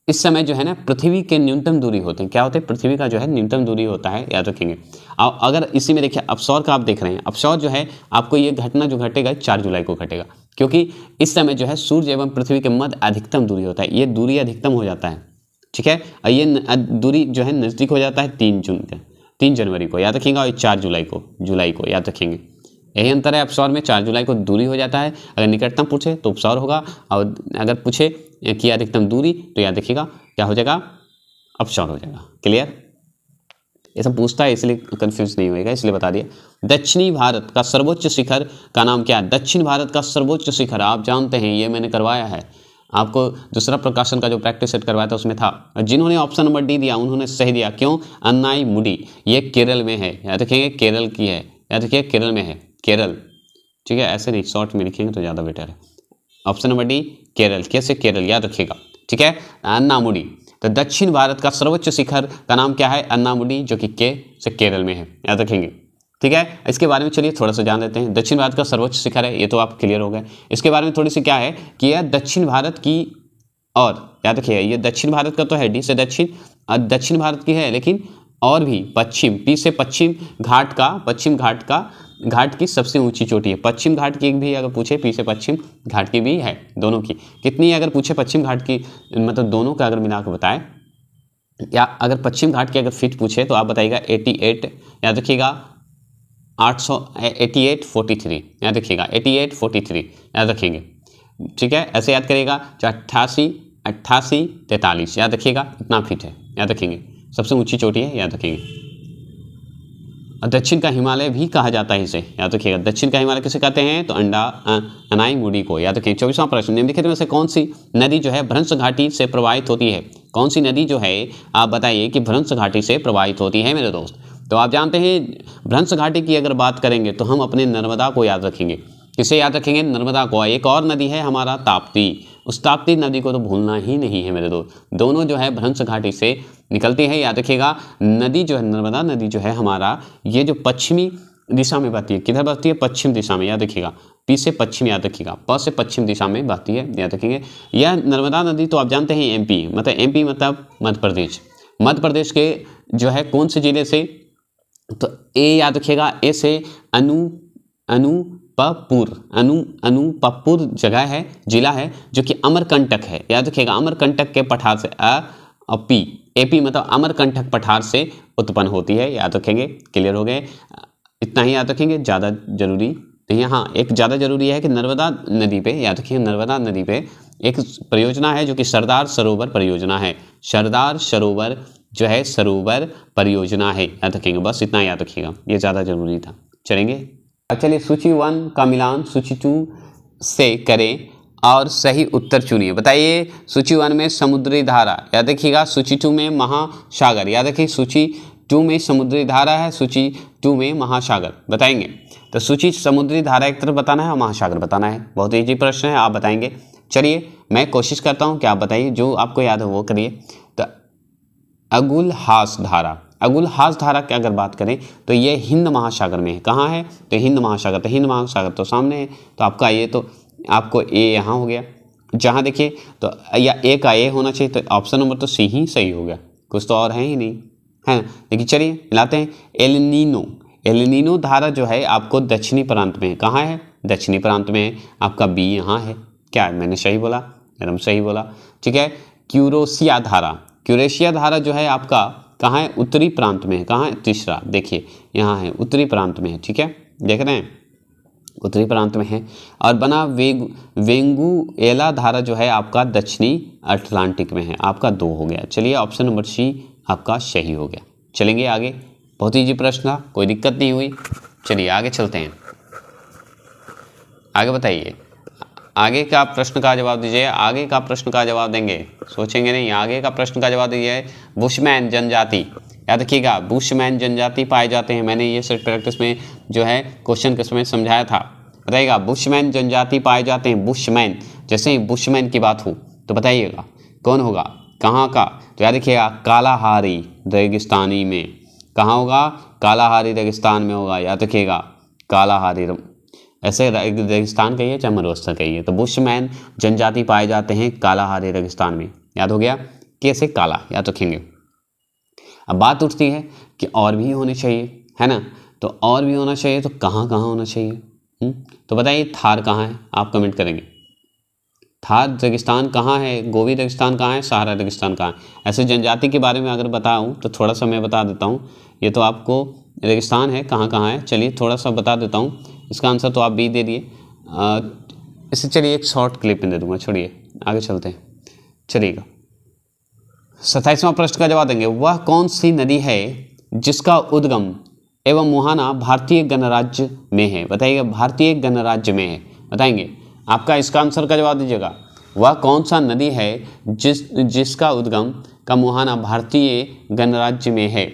इस समय जो है ना पृथ्वी के न्यूनतम दूरी होते हैं क्या होते हैं पृथ्वी का जो है न्यूनतम दूरी होता है याद रखेंगे अब अगर इसी में देखिए अपसौर का आप देख रहे हैं अपसौर जो है आपको ये घटना जो घटेगा चार जुलाई को घटेगा क्योंकि इस समय जो है सूर्य एवं पृथ्वी के मध्य अधिकतम दूरी होता है ये दूरी अधिकतम हो जाता है ठीक है और ये दूरी जो है नज़दीक हो जाता है तीन जून का तीन जनवरी को याद रखेंगे और चार जुलाई को जुलाई को याद रखेंगे यही अंतर है अपसौर में चार जुलाई को दूरी हो जाता है अगर निकटतम पूछे तो उपसौर होगा और अगर पूछे कि अधिकतम दूरी तो याद रखिएगा क्या हो जाएगा अपसौर हो जाएगा क्लियर सब पूछता है इसलिए कन्फ्यूज नहीं होएगा इसलिए बता दिया दक्षिणी भारत का सर्वोच्च शिखर का नाम क्या है दक्षिण भारत का सर्वोच्च शिखर आप जानते हैं ये मैंने करवाया है आपको दूसरा प्रकाशन का जो प्रैक्टिस सेट करवाया था उसमें था जिन्होंने ऑप्शन नंबर डी दिया उन्होंने सही दिया क्यों अन्नाई मुडी ये केरल में है याद रखिएगा केरल की है याद रखिए केरल में है केरल ठीक है ऐसे नहीं शॉर्ट में लिखेंगे तो ज़्यादा बेटर है ऑप्शन नंबर डी केरल कैसे केरल याद रखिएगा ठीक है अन्नामुडी तो दक्षिण भारत का सर्वोच्च शिखर का नाम क्या है अन्नामुडी जो कि के से केरल में है याद रखेंगे ठीक है इसके बारे में चलिए थोड़ा सा जान लेते हैं दक्षिण भारत का सर्वोच्च शिखर है ये तो आप क्लियर हो गए इसके बारे में थोड़ी सी क्या है कि यह दक्षिण भारत की और याद रखिए ये दक्षिण भारत का तो है डी से दक्षिण दक्षिण भारत की है लेकिन और भी पश्चिम पी से पश्चिम घाट का पश्चिम घाट का घाट की सबसे ऊंची चोटी है पश्चिम घाट की एक भी अगर पूछे पीछे पश्चिम घाट की भी है दोनों की कितनी अगर पूछे पश्चिम घाट की मतलब दोनों का अगर मिला के बताएं या अगर पश्चिम घाट की अगर फिट पूछे तो आप बताइएगा 88 याद रखिएगा आठ सौ याद रखिएगा 8843 याद रखेंगे ठीक है ऐसे याद करिएगा जो अट्ठासी अट्ठासी तैंतालीस याद रखिएगा इतना फिट है याद रखेंगे सबसे ऊंची चोटी है याद रखेंगे और दक्षिण का हिमालय भी कहा जाता है इसे याद तो रखिएगा दक्षिण का हिमालय किसे कहते हैं तो अंडा अनाई मुडी को याद रखिए चौबीसवां प्रश्न निम्नलिखित में से कौन सी नदी जो है भ्रंश घाटी से प्रवाहित होती है कौन सी नदी जो है आप बताइए कि भ्रंश घाटी से प्रवाहित होती है मेरे दोस्त तो आप जानते हैं भ्रंश घाटी की अगर बात करेंगे तो हम अपने नर्मदा को याद रखेंगे किसे याद रखेंगे नर्मदा को एक और नदी है हमारा ताप्ती उस ताप्ती नदी को तो भूलना ही नहीं है मेरे दोस्त दोनों जो है भ्रंश घाटी से निकलती है याद रखिएगा नदी जो है नर्मदा नदी जो है हमारा ये जो पश्चिमी दिशा में बहती है किधर बहती है पश्चिम दिशा में याद रखिएगा पी से पश्चिम याद रखिएगा प से पश्चिम दिशा में बहती है याद रखेंगे यह नर्मदा नदी तो आप जानते हैं एमपी मतलब एमपी मतलब मध्य प्रदेश मध्य प्रदेश के जो है कौन से ज़िले से तो ए याद रखिएगा ए से अनु अनु पपुर अनु अनुपापुर जगह है जिला है जो कि अमरकंटक है याद रखिएगा अमरकंटक के पठार से अ अपी एपी मतलब अमरकंटक पठार से उत्पन्न होती है याद रखेंगे क्लियर हो गए इतना ही याद रखेंगे ज़्यादा जरूरी तो यहाँ हाँ एक ज़्यादा जरूरी है कि नर्मदा नदी पे याद रखिए नर्मदा नदी पे एक परियोजना है जो कि सरदार सरोवर परियोजना है सरदार सरोवर जो है सरोवर परियोजना है याद रखेंगे बस इतना याद रखिएगा ये ज़्यादा जरूरी था चलेंगे अब चलिए सूची वन का मिलान सूची टू से करें और सही उत्तर चुनिए बताइए सूची वन में समुद्री धारा याद रखिएगा सूची टू में महासागर याद रखिए सूची टू में समुद्री धारा है सूची टू में महासागर बताएंगे तो सूची समुद्री धारा एक तरफ बताना है और महासागर बताना है बहुत ईजी प्रश्न है आप बताएंगे चलिए मैं कोशिश करता हूँ कि आप बताइए जो आपको याद हो वो करिए तो अगुल हास धारा अगुलहास धारा की अगर बात करें तो ये हिंद महासागर में है कहाँ है तो हिंद महासागर तो हिंद महासागर तो सामने है तो आपका ये तो आपको ए यहाँ हो गया जहाँ देखिए तो या ए का ए होना चाहिए तो ऑप्शन नंबर तो सी ही सही हो गया कुछ तो और है ही नहीं है ना देखिए चलिए मिलाते हैं एलिनो एलिनो धारा जो है आपको दक्षिणी प्रांत में है कहाँ है दक्षिणी प्रांत में है आपका बी यहाँ है क्या है मैंने सही बोला एकदम सही बोला ठीक है क्यूरोसिया धारा क्यूरेशिया धारा जो है आपका कहाँ है उत्तरी प्रांत में है कहाँ है तीसरा देखिए यहाँ है उत्तरी प्रांत में है ठीक है देख रहे हैं उत्तरी प्रांत में है और बना वेग वेंगुएला धारा जो है आपका दक्षिणी अटलांटिक में है आपका दो हो गया चलिए ऑप्शन नंबर सी आपका सही हो गया चलेंगे आगे बहुत ईजी प्रश्न था कोई दिक्कत नहीं हुई चलिए आगे चलते हैं आगे बताइए आगे का प्रश्न का जवाब दीजिए आगे का प्रश्न का जवाब देंगे सोचेंगे नहीं आगे का प्रश्न का जवाब दीजिए बुशमैन जनजाति याद रखिएगा बुशमैन जनजाति पाए जाते हैं मैंने ये सेट प्रैक्टिस में जो है क्वेश्चन के समय समझाया था बताइएगा बुशमैन जनजाति पाए जाते हैं बुशमैन जैसे ही बुशमैन की बात हो तो बताइएगा कौन होगा कहाँ का तो याद रखिएगा कालाहारी रेगिस्तानी में कहाँ होगा कालाहारी रेगिस्तान में होगा याद रखिएगा कालाहारी ऐसे रेगिस्तान कहिए चाहे मरुस्थल कहिए तो बुशमैन जनजाति पाए जाते हैं कालाहारी रेगिस्तान में याद हो गया कैसे काला याद रखेंगे अब बात उठती है कि और भी होने चाहिए है ना तो और भी होना चाहिए तो कहाँ कहाँ होना चाहिए हम्म? तो बताइए थार कहाँ है आप कमेंट करेंगे थार रेगिस्तान कहाँ है गोवी रेगिस्तान कहाँ है सहारा रेगिस्तान कहाँ है ऐसे जनजाति के बारे में अगर बताऊँ तो थोड़ा सा मैं बता देता हूँ ये तो आपको रेगिस्तान है कहाँ कहाँ है चलिए थोड़ा सा बता देता हूँ इसका आंसर तो आप बी दे दिए इससे चलिए एक शॉर्ट क्लिप में दे दूंगा छोड़िए आगे चलते हैं चलिएगा सत्ताईसवां प्रश्न का जवाब देंगे वह कौन सी नदी है जिसका उद्गम एवं मुहाना भारतीय गणराज्य में है बताइएगा भारतीय गणराज्य में है बताएंगे आपका इसका आंसर का जवाब दीजिएगा वह कौन सा नदी है जिस जिसका उद्गम का मुहाना भारतीय गणराज्य में है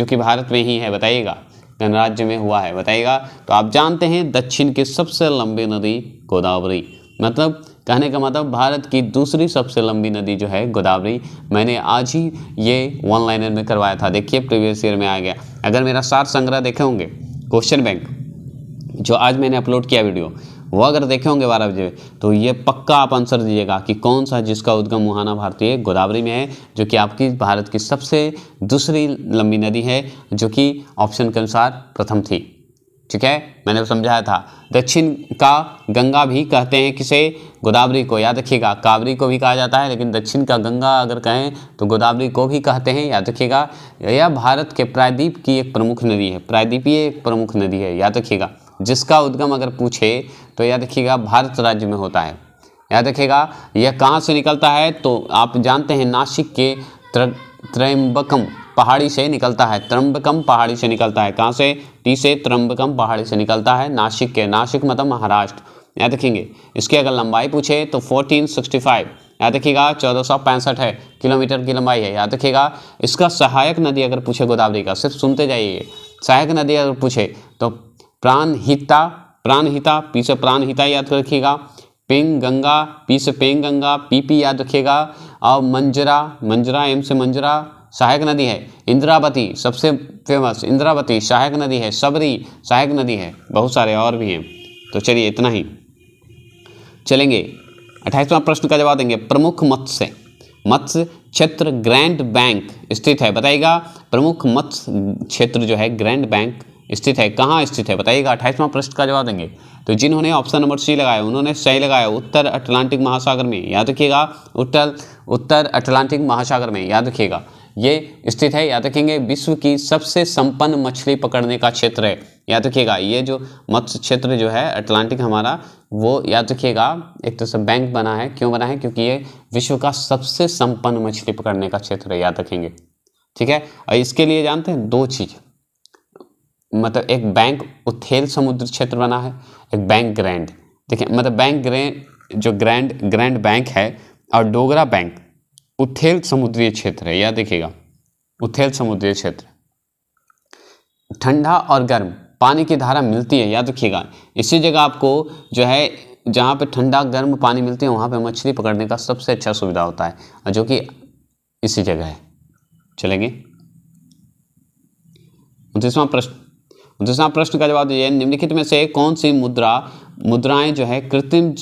जो कि भारत में ही है बताइएगा गणराज्य में हुआ है बताइएगा तो आप जानते हैं दक्षिण की सबसे लंबी नदी गोदावरी मतलब कहने का मतलब भारत की दूसरी सबसे लंबी नदी जो है गोदावरी मैंने आज ही ये वन लाइनर में करवाया था देखिए प्रीवियस ईयर में आ गया अगर मेरा सार संग्रह देखे होंगे क्वेश्चन बैंक जो आज मैंने अपलोड किया वीडियो वो अगर देखे होंगे बारह बजे तो ये पक्का आप आंसर दीजिएगा कि कौन सा जिसका उद्गम मुहाना भारतीय गोदावरी में है जो कि आपकी भारत की सबसे दूसरी लंबी नदी है जो कि ऑप्शन के अनुसार प्रथम थी ठीक है मैंने तो समझाया था दक्षिण का गंगा भी कहते हैं किसे गोदावरी को याद रखिएगा कावरी को भी कहा जाता है लेकिन दक्षिण का गंगा अगर कहें तो गोदावरी को भी कहते हैं याद रखिएगा यह या भारत के प्रायद्वीप की एक प्रमुख नदी है प्रायद्वीपीय एक प्रमुख नदी है याद रखिएगा जिसका उद्गम अगर पूछे तो याद रखिएगा भारत राज्य में होता है याद रखिएगा यह कहाँ से निकलता है तो आप जानते हैं नासिक के त्र त्रम्बकम पहाड़ी से निकलता है त्रम्बकम पहाड़ी से निकलता है कहाँ से टी से त्रम्बकम पहाड़ी से निकलता है नासिक के नासिक मतलब महाराष्ट्र याद रखेंगे इसकी अगर लंबाई पूछे तो 1465 याद रखिएगा चौदह है किलोमीटर की लंबाई है याद रखिएगा इसका सहायक नदी अगर पूछे गोदावरी का सिर्फ सुनते जाइए सहायक नदी अगर पूछे तो प्राणहिता प्राणहिता पी से प्राणहिता याद रखिएगा पेंग गंगा पी से पेंग गंगा पी पी याद रखिएगा और मंजरा मंजरा एम से मंजरा सहायक नदी है इंद्रावती सबसे फेमस इंद्रावती सहायक नदी है सबरी सहायक नदी है बहुत सारे और भी हैं तो चलिए इतना ही चलेंगे अट्ठाईसवां प्रश्न का जवाब देंगे प्रमुख मत्स्य मत्स्य क्षेत्र ग्रैंड बैंक स्थित है बताइएगा प्रमुख मत्स्य क्षेत्र जो है ग्रैंड बैंक स्थित है कहाँ स्थित है बताइएगा अट्ठाईसवां प्रश्न का जवाब देंगे तो जिन्होंने ऑप्शन नंबर सी लगाया उन्होंने सही लगाया उत्तर अटलांटिक महासागर में याद रखिएगा उत्तर उत्तर अटलांटिक महासागर में याद रखिएगा ये स्थित है याद रखेंगे विश्व की सबसे संपन्न मछली पकड़ने का क्षेत्र है याद रखिएगा ये जो मत्स्य क्षेत्र जो है अटलांटिक हमारा वो याद रखिएगा एक तरह से बैंक बना है क्यों बना है क्योंकि ये विश्व का सबसे संपन्न मछली पकड़ने का क्षेत्र है याद रखेंगे ठीक है और इसके लिए जानते हैं दो चीज़ मतलब एक बैंक उथेल समुद्र क्षेत्र बना है एक बैंक ग्रैंड देखिए मतलब बैंक ग्रैंड जो ग्रैंड ग्रैंड बैंक है और डोगरा बैंक उथेल समुद्रीय क्षेत्र है यह देखिएगा उथेल समुद्रीय क्षेत्र ठंडा और गर्म पानी की धारा मिलती है याद रखिएगा इसी जगह आपको जो है जहाँ पे ठंडा गर्म पानी मिलती है वहाँ पे मछली पकड़ने का सबसे अच्छा सुविधा होता है और जो कि इसी जगह है चलेंगे उनतीसवां प्रश्न दूसरा प्रश्न का जवाब दीजिए निम्नलिखित में से कौन सी मुद्रा मुद्राएं जो है कृत्रिम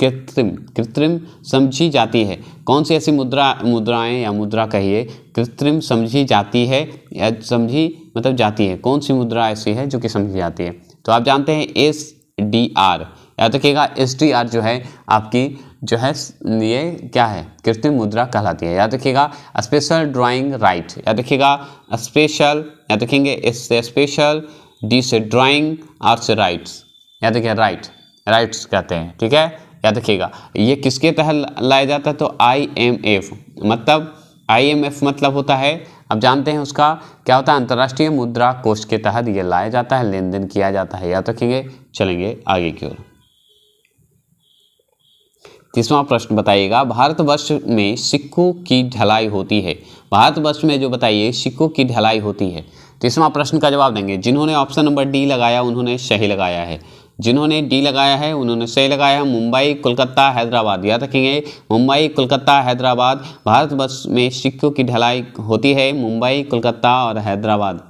कृत्रिम कृत्रिम समझी जाती है कौन सी ऐसी मुद्रा मुद्राएं या मुद्रा कहिए कृत्रिम समझी जाती है या समझी मतलब जाती है कौन सी मुद्रा ऐसी है जो कि समझी जाती है तो आप जानते हैं एस डी आर याद रखिएगा एस डी आर जो है आपकी जो है ये क्या है कृत्रिम मुद्रा कहलाती है याद रखिएगा स्पेशल ड्राइंग राइट याद रखिएगा स्पेशल याद रखेंगे इस से स्पेशल डी से ड्राइंग आर से राइट्स याद रखिए राइट राइट्स कहते हैं ठीक है याद रखिएगा ये किसके तहत लाया जाता है तो आई एम एफ मतलब आई एम एफ मतलब होता है अब जानते हैं उसका क्या होता है अंतर्राष्ट्रीय मुद्रा कोष के तहत ये लाया जाता है लेन देन किया जाता है याद रखेंगे चलेंगे आगे की ओर तीसवा प्रश्न बताइएगा भारतवर्ष में सिक्कों की ढलाई होती है भारतवर्ष में जो बताइए सिक्कों की ढलाई होती है तीसवा प्रश्न का जवाब देंगे जिन्होंने ऑप्शन नंबर डी लगाया उन्होंने सही लगाया है जिन्होंने डी लगाया है उन्होंने सही लगाया है मुंबई कोलकाता हैदराबाद याद रखेंगे मुंबई कोलकाता हैदराबाद भारतवर्ष में सिक्कों की ढलाई होती है मुंबई कोलकाता और हैदराबाद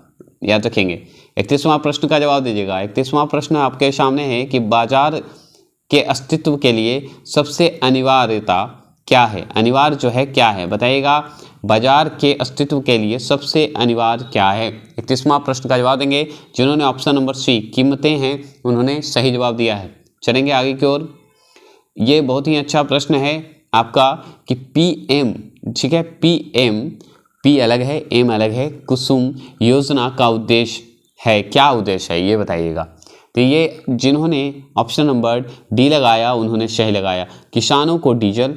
याद रखेंगे इकतीसवां प्रश्न का जवाब दीजिएगा इकतीसवां प्रश्न आपके सामने है कि बाजार के अस्तित्व के लिए सबसे अनिवार्यता क्या है अनिवार्य जो है क्या है बताइएगा बाजार के अस्तित्व के लिए सबसे अनिवार्य क्या है इकतीसवा प्रश्न का जवाब देंगे जिन्होंने ऑप्शन नंबर सी कीमतें हैं उन्होंने सही जवाब दिया है चलेंगे आगे की ओर ये बहुत ही अच्छा प्रश्न है आपका कि पी एम ठीक है पी एम पी अलग है एम अलग है कुसुम योजना का उद्देश्य है क्या उद्देश्य है ये बताइएगा तो ये जिन्होंने ऑप्शन नंबर डी लगाया उन्होंने सही लगाया किसानों को डीजल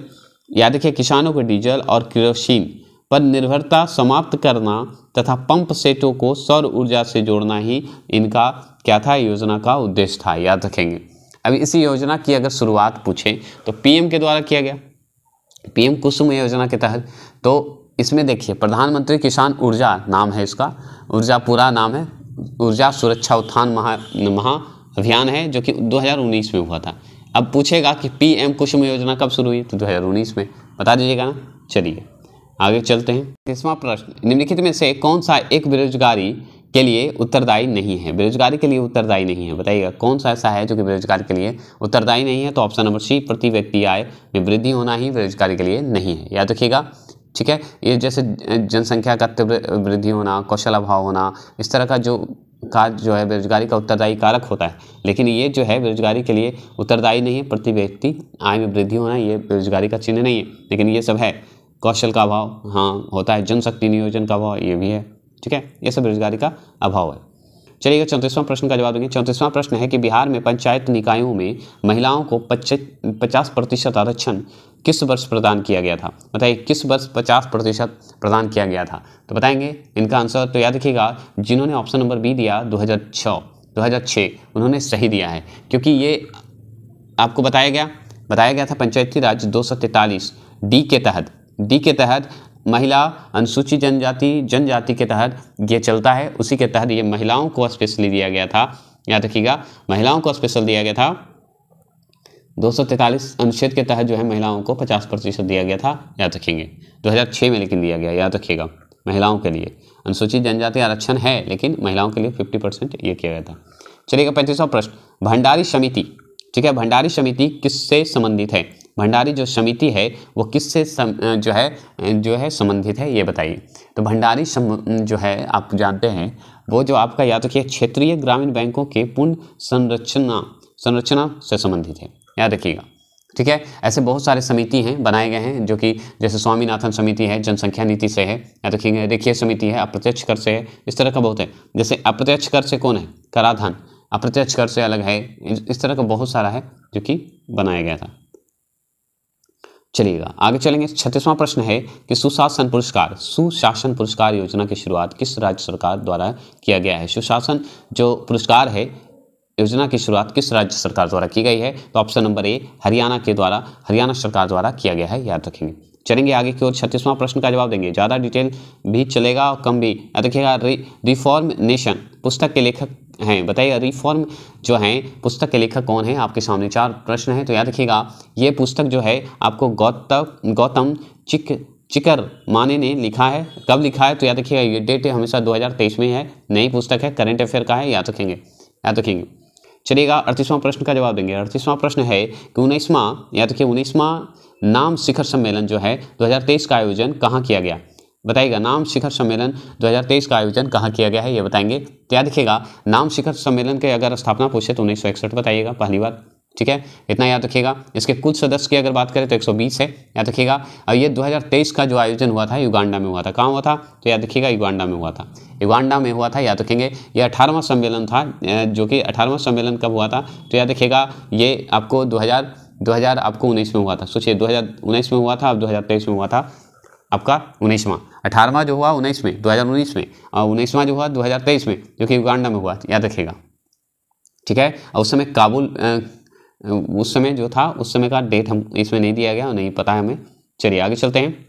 याद रखिए किसानों को डीजल और क्रोशीन पर निर्भरता समाप्त करना तथा पंप सेटों को सौर ऊर्जा से जोड़ना ही इनका क्या था योजना का उद्देश्य था याद रखेंगे अब इसी योजना की अगर शुरुआत पूछें तो पीएम के द्वारा किया गया पीएम कुसुम योजना के तहत तो इसमें देखिए प्रधानमंत्री किसान ऊर्जा नाम है इसका ऊर्जा पूरा नाम है ऊर्जा सुरक्षा उत्थान महा महा अभियान है जो कि 2019 में हुआ था अब पूछेगा कि पी एम कुसुम योजना कब शुरू हुई तो 2019 में बता दीजिएगा ना चलिए आगे चलते हैं तीसवा प्रश्न निम्नलिखित में से कौन सा एक बेरोजगारी के लिए उत्तरदायी नहीं है बेरोजगारी के लिए उत्तरदायी नहीं है बताइएगा कौन सा ऐसा है जो कि बेरोजगारी के लिए उत्तरदायी नहीं है तो ऑप्शन नंबर सी प्रति व्यक्ति आय में वृद्धि होना ही बेरोजगारी के लिए नहीं है याद रखिएगा ठीक है ये जैसे जनसंख्या का तीव्र वृद्धि होना कौशल अभाव होना इस तरह का जो कार्य जो है बेरोजगारी का उत्तरदायी कारक होता है लेकिन ये जो है बेरोजगारी के लिए उत्तरदायी नहीं है प्रति व्यक्ति आय में वृद्धि होना ये बेरोजगारी का चिन्ह नहीं है लेकिन ये सब है कौशल का अभाव हाँ होता है जनशक्ति नियोजन का अभाव ये भी है ठीक है ये सब बेरोजगारी का अभाव है चलिएगा चौंतीसवां प्रश्न का जवाब देंगे चौंतीसवां प्रश्न है कि बिहार में पंचायत निकायों में महिलाओं को पचास प्रतिशत आरक्षण किस वर्ष प्रदान किया गया था बताइए किस वर्ष पचास प्रतिशत प्रदान किया गया था तो बताएंगे इनका आंसर तो याद रखिएगा जिन्होंने ऑप्शन नंबर बी दिया दो हज़ार उन्होंने सही दिया है क्योंकि ये आपको बताया गया बताया गया था पंचायती राज दो डी के तहत डी के तहत महिला अनुसूचित जनजाति जनजाति के तहत ये चलता है उसी के तहत ये महिलाओं को स्पेशली दिया गया था याद रखिएगा महिलाओं को स्पेशल दिया गया था दो अनुच्छेद के तहत जो है महिलाओं को पचास प्रतिशत दिया गया था याद रखेंगे 2006 में लेकिन दिया गया याद रखिएगा महिलाओं के लिए अनुसूचित जनजाति आरक्षण है लेकिन महिलाओं के लिए 50 परसेंट ये किया गया था चलिएगा पैंतीसवा प्रश्न भंडारी समिति ठीक है भंडारी समिति किससे संबंधित है भंडारी जो समिति है वो किससे जो है जो है संबंधित है ये बताइए तो भंडारी सम जो है आप जानते हैं वो जो आपका याद रखिए तो क्षेत्रीय ग्रामीण बैंकों के पूर्ण संरचना संरचना से संबंधित है याद रखिएगा ठीक है ऐसे बहुत सारे समिति हैं बनाए गए हैं जो कि जैसे स्वामीनाथन समिति है जनसंख्या नीति से है याद रखिएगा रेखीय समिति है अप्रत्यक्ष कर से है इस तरह का बहुत है जैसे अप्रत्यक्ष कर से कौन है कराधान अप्रत्यक्ष कर से अलग है इस तरह का बहुत सारा है जो कि बनाया गया था चलिएगा आगे चलेंगे छत्तीसवां प्रश्न है कि सुशासन पुरस्कार सुशासन पुरस्कार योजना की शुरुआत किस राज्य सरकार द्वारा किया गया है सुशासन जो पुरस्कार है योजना की शुरुआत किस राज्य सरकार द्वारा की गई है तो ऑप्शन नंबर ए हरियाणा के द्वारा हरियाणा सरकार द्वारा किया गया है याद रखेंगे चलेंगे आगे की ओर छत्तीसवां प्रश्न का जवाब देंगे ज़्यादा डिटेल भी चलेगा और कम भी देखिएगा रिफॉर्म नेशन पुस्तक के लेखक हैं बताइए रिफॉर्म जो हैं पुस्तक के लेखक कौन हैं आपके सामने चार प्रश्न हैं तो याद रखिएगा ये पुस्तक जो है आपको गौतम गौतम चिक चिकर माने ने लिखा है कब लिखा है तो याद रखिएगा ये डेट हमेशा 2023 में है नई पुस्तक है करेंट अफेयर का है याद रखेंगे याद रखेंगे चलिएगा अड़तीसवां प्रश्न का जवाब देंगे अड़तीसवां प्रश्न है कि उन्नीसवां याद रखिए उन्नीसवां नाम शिखर सम्मेलन जो है 2023 का आयोजन कहाँ किया गया बताइएगा नाम शिखर सम्मेलन 2023 का आयोजन कहाँ किया गया है ये बताएंगे तो याद रखिएगा नाम शिखर सम्मेलन के अगर स्थापना पूछे तो उन्नीस बताइएगा पहली बार ठीक है इतना याद रखिएगा इसके कुल सदस्य की अगर बात करें तो 120 है याद रखिएगा और ये 2023 का जो आयोजन हुआ था युगांडा में हुआ था कहाँ हुआ था तो याद रखिएगा युगांडा में हुआ था युगांडा में हुआ था याद रखेंगे ये अठारहवां सम्मेलन था जो कि अठारहवां सम्मेलन कब हुआ था तो याद रखिएगा ये आपको दो हज़ार आपको उन्नीस में हुआ था सोचिए दो में हुआ था अब दो में हुआ था आपका उन्नीसवां अठारहवा जो हुआ उन्नीस में 2019 में और उन्नीसवा जो हुआ 2023 में जो कि युगांडा में हुआ याद रखिएगा ठीक है और उस समय काबुल उस समय जो था उस समय का डेट हम इसमें नहीं दिया गया नहीं पता है हमें चलिए आगे चलते हैं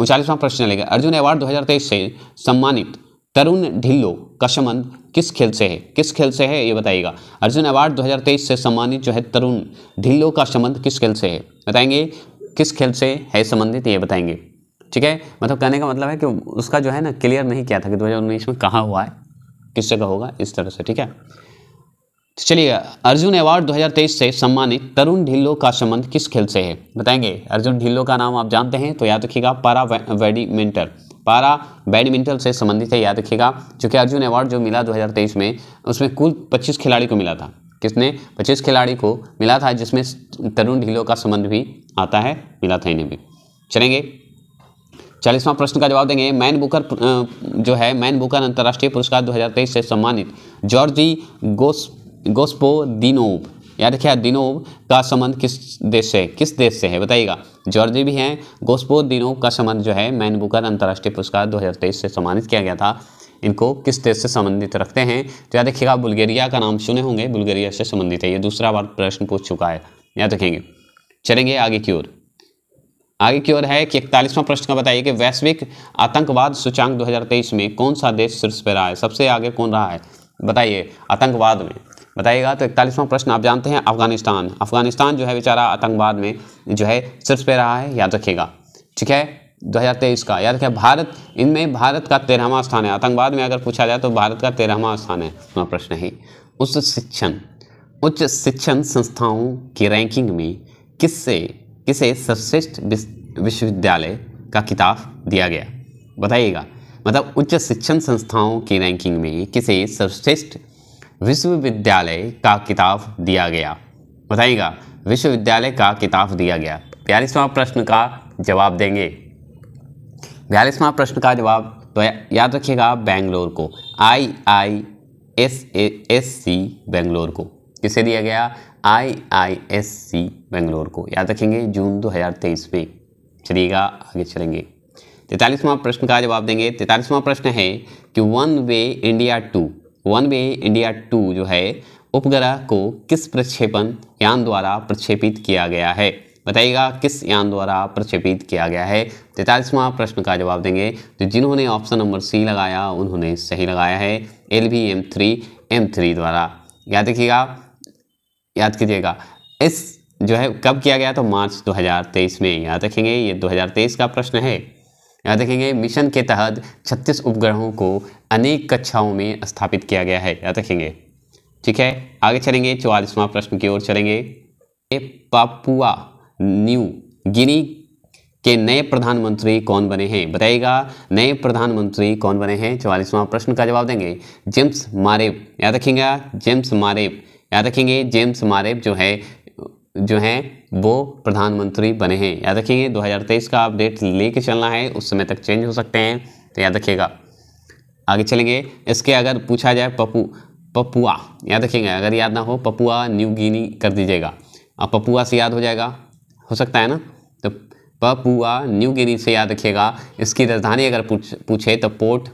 उनचालीसवां प्रश्न लेगा अर्जुन अवार्ड 2023 से सम्मानित तरुण ढिल्लो का संबंध किस खेल से है किस खेल से है ये बताइएगा अर्जुन अवार्ड 2023 से सम्मानित जो है तरुण ढिल्लो का संबंध किस खेल से है बताएंगे किस खेल से है संबंधित ये बताएंगे ठीक है मतलब कहने का मतलब है कि उसका जो है ना क्लियर नहीं किया था कि दो में कहाँ हुआ है किस जगह होगा इस तरह से ठीक है तो चलिए अर्जुन अवार्ड 2023 से सम्मानित तरुण ढिल्लो का संबंध किस खेल से है बताएंगे अर्जुन ढिल्लो का नाम आप जानते हैं तो याद रखिएगा पारा बैडमिंटन पारा बैडमिंटन से संबंधित है याद रखिएगा चूँकि अर्जुन अवार्ड जो मिला 2023 में उसमें कुल 25 खिलाड़ी को मिला था किसने 25 खिलाड़ी को मिला था जिसमें तरुण ढिल्लो का संबंध भी आता है मिला था इन्हें भी चलेंगे चालीसवां प्रश्न का जवाब देंगे मैन बुकर जो है मैन बुकर अंतर्राष्ट्रीय पुरस्कार 2023 से सम्मानित जॉर्जी गोस गोस्पो दिनोव याद रखिए दिनोव का संबंध किस देश से किस देश से है बताइएगा जॉर्जी भी हैं गोस्पो दिनोव का संबंध जो है मैन बुकर अंतर्राष्ट्रीय पुरस्कार दो से सम्मानित किया गया था इनको किस देश से संबंधित रखते हैं तो याद रखिएगा बुल्गेरिया का नाम सुने होंगे बुल्गेरिया से संबंधित है ये दूसरा बार प्रश्न पूछ चुका है याद रखेंगे चलेंगे आगे की ओर आगे की ओर है कि इकतालीसवां प्रश्न का बताइए कि वैश्विक आतंकवाद सूचांक 2023 में कौन सा देश शीर्ष पर रहा है सबसे आगे कौन रहा है बताइए आतंकवाद में बताइएगा तो इकतालीसवां प्रश्न आप जानते हैं अफगानिस्तान अफगानिस्तान जो है बेचारा आतंकवाद में जो है शीर्ष पे रहा है याद रखिएगा ठीक है 2023 का याद रखिए भारत इनमें भारत का तेरहवा स्थान है आतंकवाद में अगर पूछा जाए तो भारत का तेरहवा स्थान है अपना प्रश्न ही उच्च शिक्षण उच्च शिक्षण संस्थाओं की रैंकिंग में किससे किसे सर्वश्रेष्ठ विश्वविद्यालय का किताब दिया गया बताइएगा मतलब उच्च शिक्षण संस्थाओं की रैंकिंग में किसे सर्वश्रेष्ठ विश्वविद्यालय का किताब दिया गया बताइएगा विश्वविद्यालय का किताब दिया गया बयालीसवां प्रश्न का जवाब देंगे बयालीसवां प्रश्न का जवाब तो याद रखिएगा बेंगलोर को I I S S C Bangalore को किसे दिया गया आई आई एस सी बेंगलोर को याद रखेंगे जून 2023 में चलिएगा आगे चलेंगे तैंतालीसवां प्रश्न का जवाब देंगे तैंतालीसवां प्रश्न है कि one web India two one web India two जो है उपग्रह को किस प्रक्षेपण यान द्वारा प्रक्षेपित किया गया है बताइएगा किस यान द्वारा प्रक्षेपित किया गया है तैतालीसवां प्रश्न का जवाब देंगे तो जिन्होंने ऑप्शन नंबर सी लगाया उन्होंने सही लगाया है L V M three M three द्वारा याद रखिएगा याद कीजिएगा इस जो है कब किया गया तो मार्च 2023 में याद रखेंगे ये 2023 का प्रश्न है याद रखेंगे मिशन के तहत 36 उपग्रहों को अनेक कक्षाओं में स्थापित किया गया है याद रखेंगे ठीक है आगे चलेंगे चौवालीसवां प्रश्न की ओर चलेंगे पापुआ न्यू गिनी के नए प्रधानमंत्री कौन बने हैं बताइएगा नए प्रधानमंत्री कौन बने हैं चौवालीसवां प्रश्न का जवाब देंगे जेम्स मारेब याद रखेंगे जेम्स मारेब याद रखेंगे जेम्स मारेब जो है जो हैं वो प्रधानमंत्री बने हैं याद रखेंगे 2023 का अपडेट लेके चलना है उस समय तक चेंज हो सकते हैं तो याद रखिएगा आगे चलेंगे इसके अगर पूछा जाए पपू पपुआ याद रखेंगे अगर याद ना हो पपुआ न्यू गिनी कर दीजिएगा अब पपुआ से याद हो जाएगा हो सकता है ना तो पपुआ न्यू गिनी से याद रखिएगा इसकी राजधानी अगर पूछ पूछे तो पोर्ट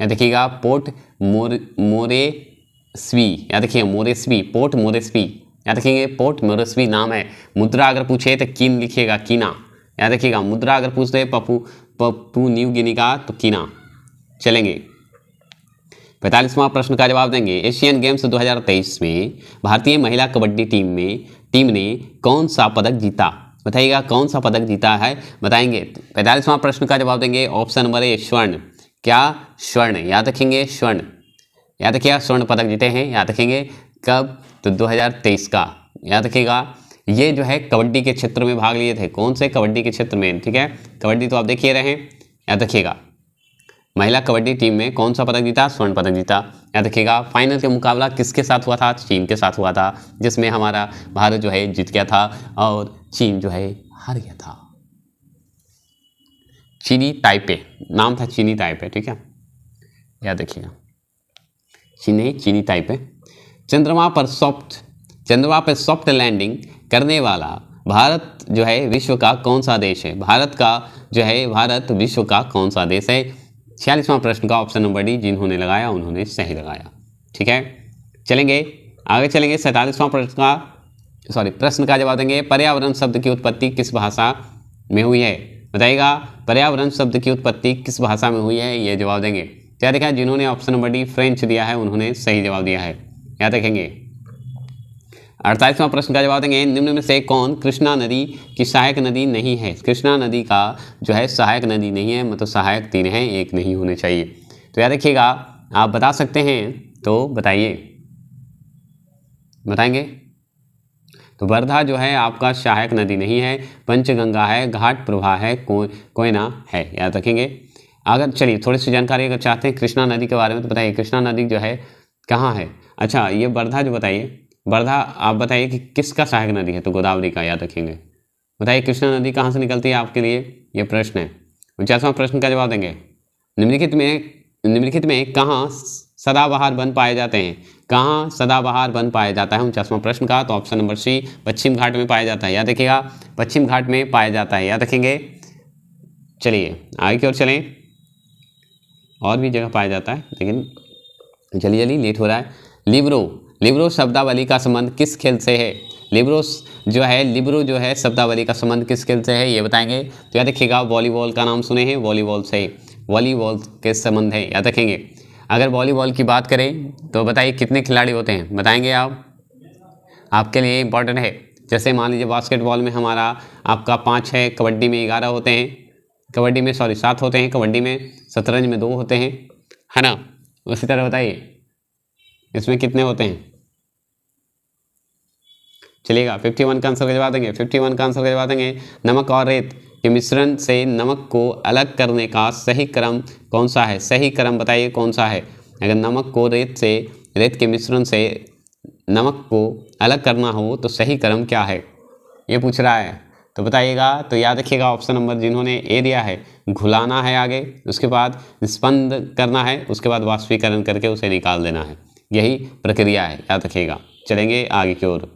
याद रखिएगा पोर्ट मोर मोरेस्वी याद रखिए मोरेस्वी पोर्ट मोरेस्वी याद रखेंगे पोर्ट मोरसवी नाम है मुद्रा अगर पूछे तो किन लिखिएगा कीना याद रखिएगा मुद्रा अगर पूछते हैं पपू पप्पू न्यू गिनी का तो कीना चलेंगे पैंतालीसवां प्रश्न का जवाब देंगे एशियन गेम्स 2023 में भारतीय महिला कबड्डी टीम में टीम ने कौन सा पदक जीता बताइएगा कौन सा पदक जीता है बताएंगे पैंतालीसवां प्रश्न का जवाब देंगे ऑप्शन नंबर ए स्वर्ण क्या स्वर्ण याद रखेंगे स्वर्ण याद रखिएगा स्वर्ण पदक जीते हैं याद रखेंगे कब तो 2023 का याद रखिएगा ये जो है कबड्डी के क्षेत्र में भाग लिए थे कौन से कबड्डी के क्षेत्र में ठीक है कबड्डी तो आप देखिए रहे याद रखिएगा महिला कबड्डी टीम में कौन सा पदक जीता स्वर्ण पदक जीता याद रखिएगा फाइनल का मुकाबला किसके साथ हुआ था चीन के साथ हुआ था जिसमें हमारा भारत जो है जीत गया था और चीन जो है हार गया था चीनी टाइपे नाम था चीनी टाइपे ठीक है याद रखिएगा चीनी चीनी टाइपे चंद्रमा पर सॉफ्ट चंद्रमा पर सॉफ्ट लैंडिंग करने वाला भारत जो है विश्व का कौन सा देश है भारत का जो है भारत विश्व का कौन सा देश है छियालीसवां प्रश्न का ऑप्शन नंबर डी जिन्होंने लगाया उन्होंने सही लगाया ठीक है चलेंगे आगे चलेंगे सैंतालीसवां प्रश्न का सॉरी प्रश्न का जवाब देंगे पर्यावरण शब्द की उत्पत्ति किस भाषा में हुई है बताइएगा पर्यावरण शब्द की उत्पत्ति किस भाषा में हुई है ये जवाब देंगे क्या देखा जिन्होंने ऑप्शन नंबर डी फ्रेंच दिया है उन्होंने सही जवाब दिया है यहाँ देखेंगे अड़तालीसवां प्रश्न का जवाब देंगे निम्न में से कौन कृष्णा नदी की सहायक नदी नहीं है कृष्णा नदी का जो है सहायक नदी नहीं है मतलब सहायक तीन है एक नहीं होने चाहिए तो याद रखिएगा आप बता सकते हैं तो बताइए बताएंगे तो वर्धा जो है आपका सहायक नदी नहीं है पंचगंगा है घाट प्रभा है को, कोयना है याद रखेंगे अगर चलिए थोड़ी सी जानकारी अगर चाहते हैं कृष्णा नदी के बारे में तो बताइए कृष्णा नदी जो है कहाँ है अच्छा ये वर्धा जो बताइए वर्धा आप बताइए कि किसका सहायक नदी है तो गोदावरी का याद रखेंगे बताइए कृष्णा नदी कहाँ से निकलती है आपके लिए ये प्रश्न है उनचासवां प्रश्न का जवाब देंगे निम्नलिखित में निम्नलिखित में कहाँ सदाबहार बन पाए जाते हैं कहाँ सदाबहार बन पाया जाता है उनचासवां प्रश्न का तो ऑप्शन नंबर सी पश्चिम घाट में पाया जाता है याद रखिएगा पश्चिम घाट में पाया जाता है याद रखेंगे चलिए आगे की ओर चलें और भी जगह पाया जाता है लेकिन चलिए चलिए लेट हो रहा है लिब्रो लिब्रो शब्दावली का संबंध किस खेल से है लिब्रो जो है लिब्रो जो है शब्दावली का संबंध किस खेल से है ये बताएंगे तो याद रखिएगा वॉलीबॉल का नाम सुने हैं वॉलीबॉल से वॉलीबॉल के संबंध है याद रखेंगे अगर वॉलीबॉल की बात करें तो बताइए कितने खिलाड़ी होते हैं बताएंगे आप आपके लिए इम्पॉर्टेंट है जैसे मान लीजिए बास्केटबॉल में हमारा आपका पाँच है कबड्डी में ग्यारह होते हैं कबड्डी में सॉरी सात होते हैं कबड्डी में शतरंज में दो होते हैं है ना उसी तरह बताइए इसमें कितने होते हैं चलिएगा 51 वन का आंसर भिजवा देंगे 51 वन का आंसर भिजवा देंगे नमक और रेत के मिश्रण से नमक को अलग करने का सही क्रम कौन सा है सही क्रम बताइए कौन सा है अगर नमक को रेत से रेत के मिश्रण से नमक को अलग करना हो तो सही क्रम क्या है ये पूछ रहा है तो बताइएगा तो याद रखिएगा ऑप्शन नंबर जिन्होंने ए दिया है घुलाना है आगे उसके बाद स्पंद करना है उसके बाद वाष्पीकरण करके उसे निकाल देना है यही प्रक्रिया है याद रखिएगा चलेंगे आगे की ओर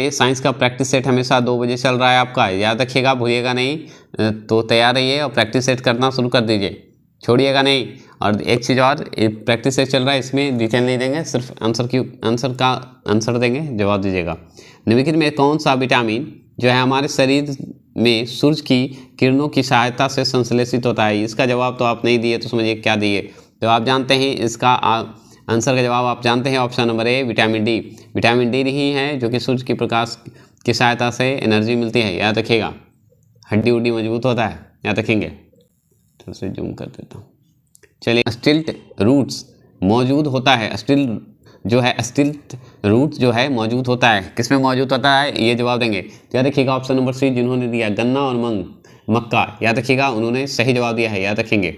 ये साइंस का प्रैक्टिस सेट हमेशा दो बजे चल रहा है आपका याद रखिएगा भूलिएगा नहीं तो तैयार रहिए और प्रैक्टिस सेट करना शुरू कर दीजिए छोड़िएगा नहीं और एक चीज़ और प्रैक्टिस सेट चल रहा है इसमें डिटेल नहीं देंगे सिर्फ आंसर की आंसर का आंसर देंगे जवाब दीजिएगा निम्नलिखित में कौन सा विटामिन जो है हमारे शरीर में सूर्य की किरणों की सहायता से संश्लेषित होता है इसका जवाब तो आप नहीं दिए तो समझिए क्या दिए तो आप जानते हैं इसका आंसर का जवाब आप जानते हैं option number A vitamin D vitamin D ही है जो कि सूर्य की प्रकाश की सहायता से एनर्जी मिलती है याद रखिएगा हड्डी उड्डी मजबूत होता है याद रखेंगे थोड़ा तो जूम कर देता हूँ चलिए स्टिल्ट रूट्स मौजूद होता है स्टिल जो है स्टिल रूट जो है मौजूद होता है किसमें मौजूद होता है ये जवाब देंगे याद रखिएगा ऑप्शन नंबर सी जिन्होंने दिया गन्ना और मंग मक्का याद रखिएगा उन्होंने सही जवाब दिया है याद रखेंगे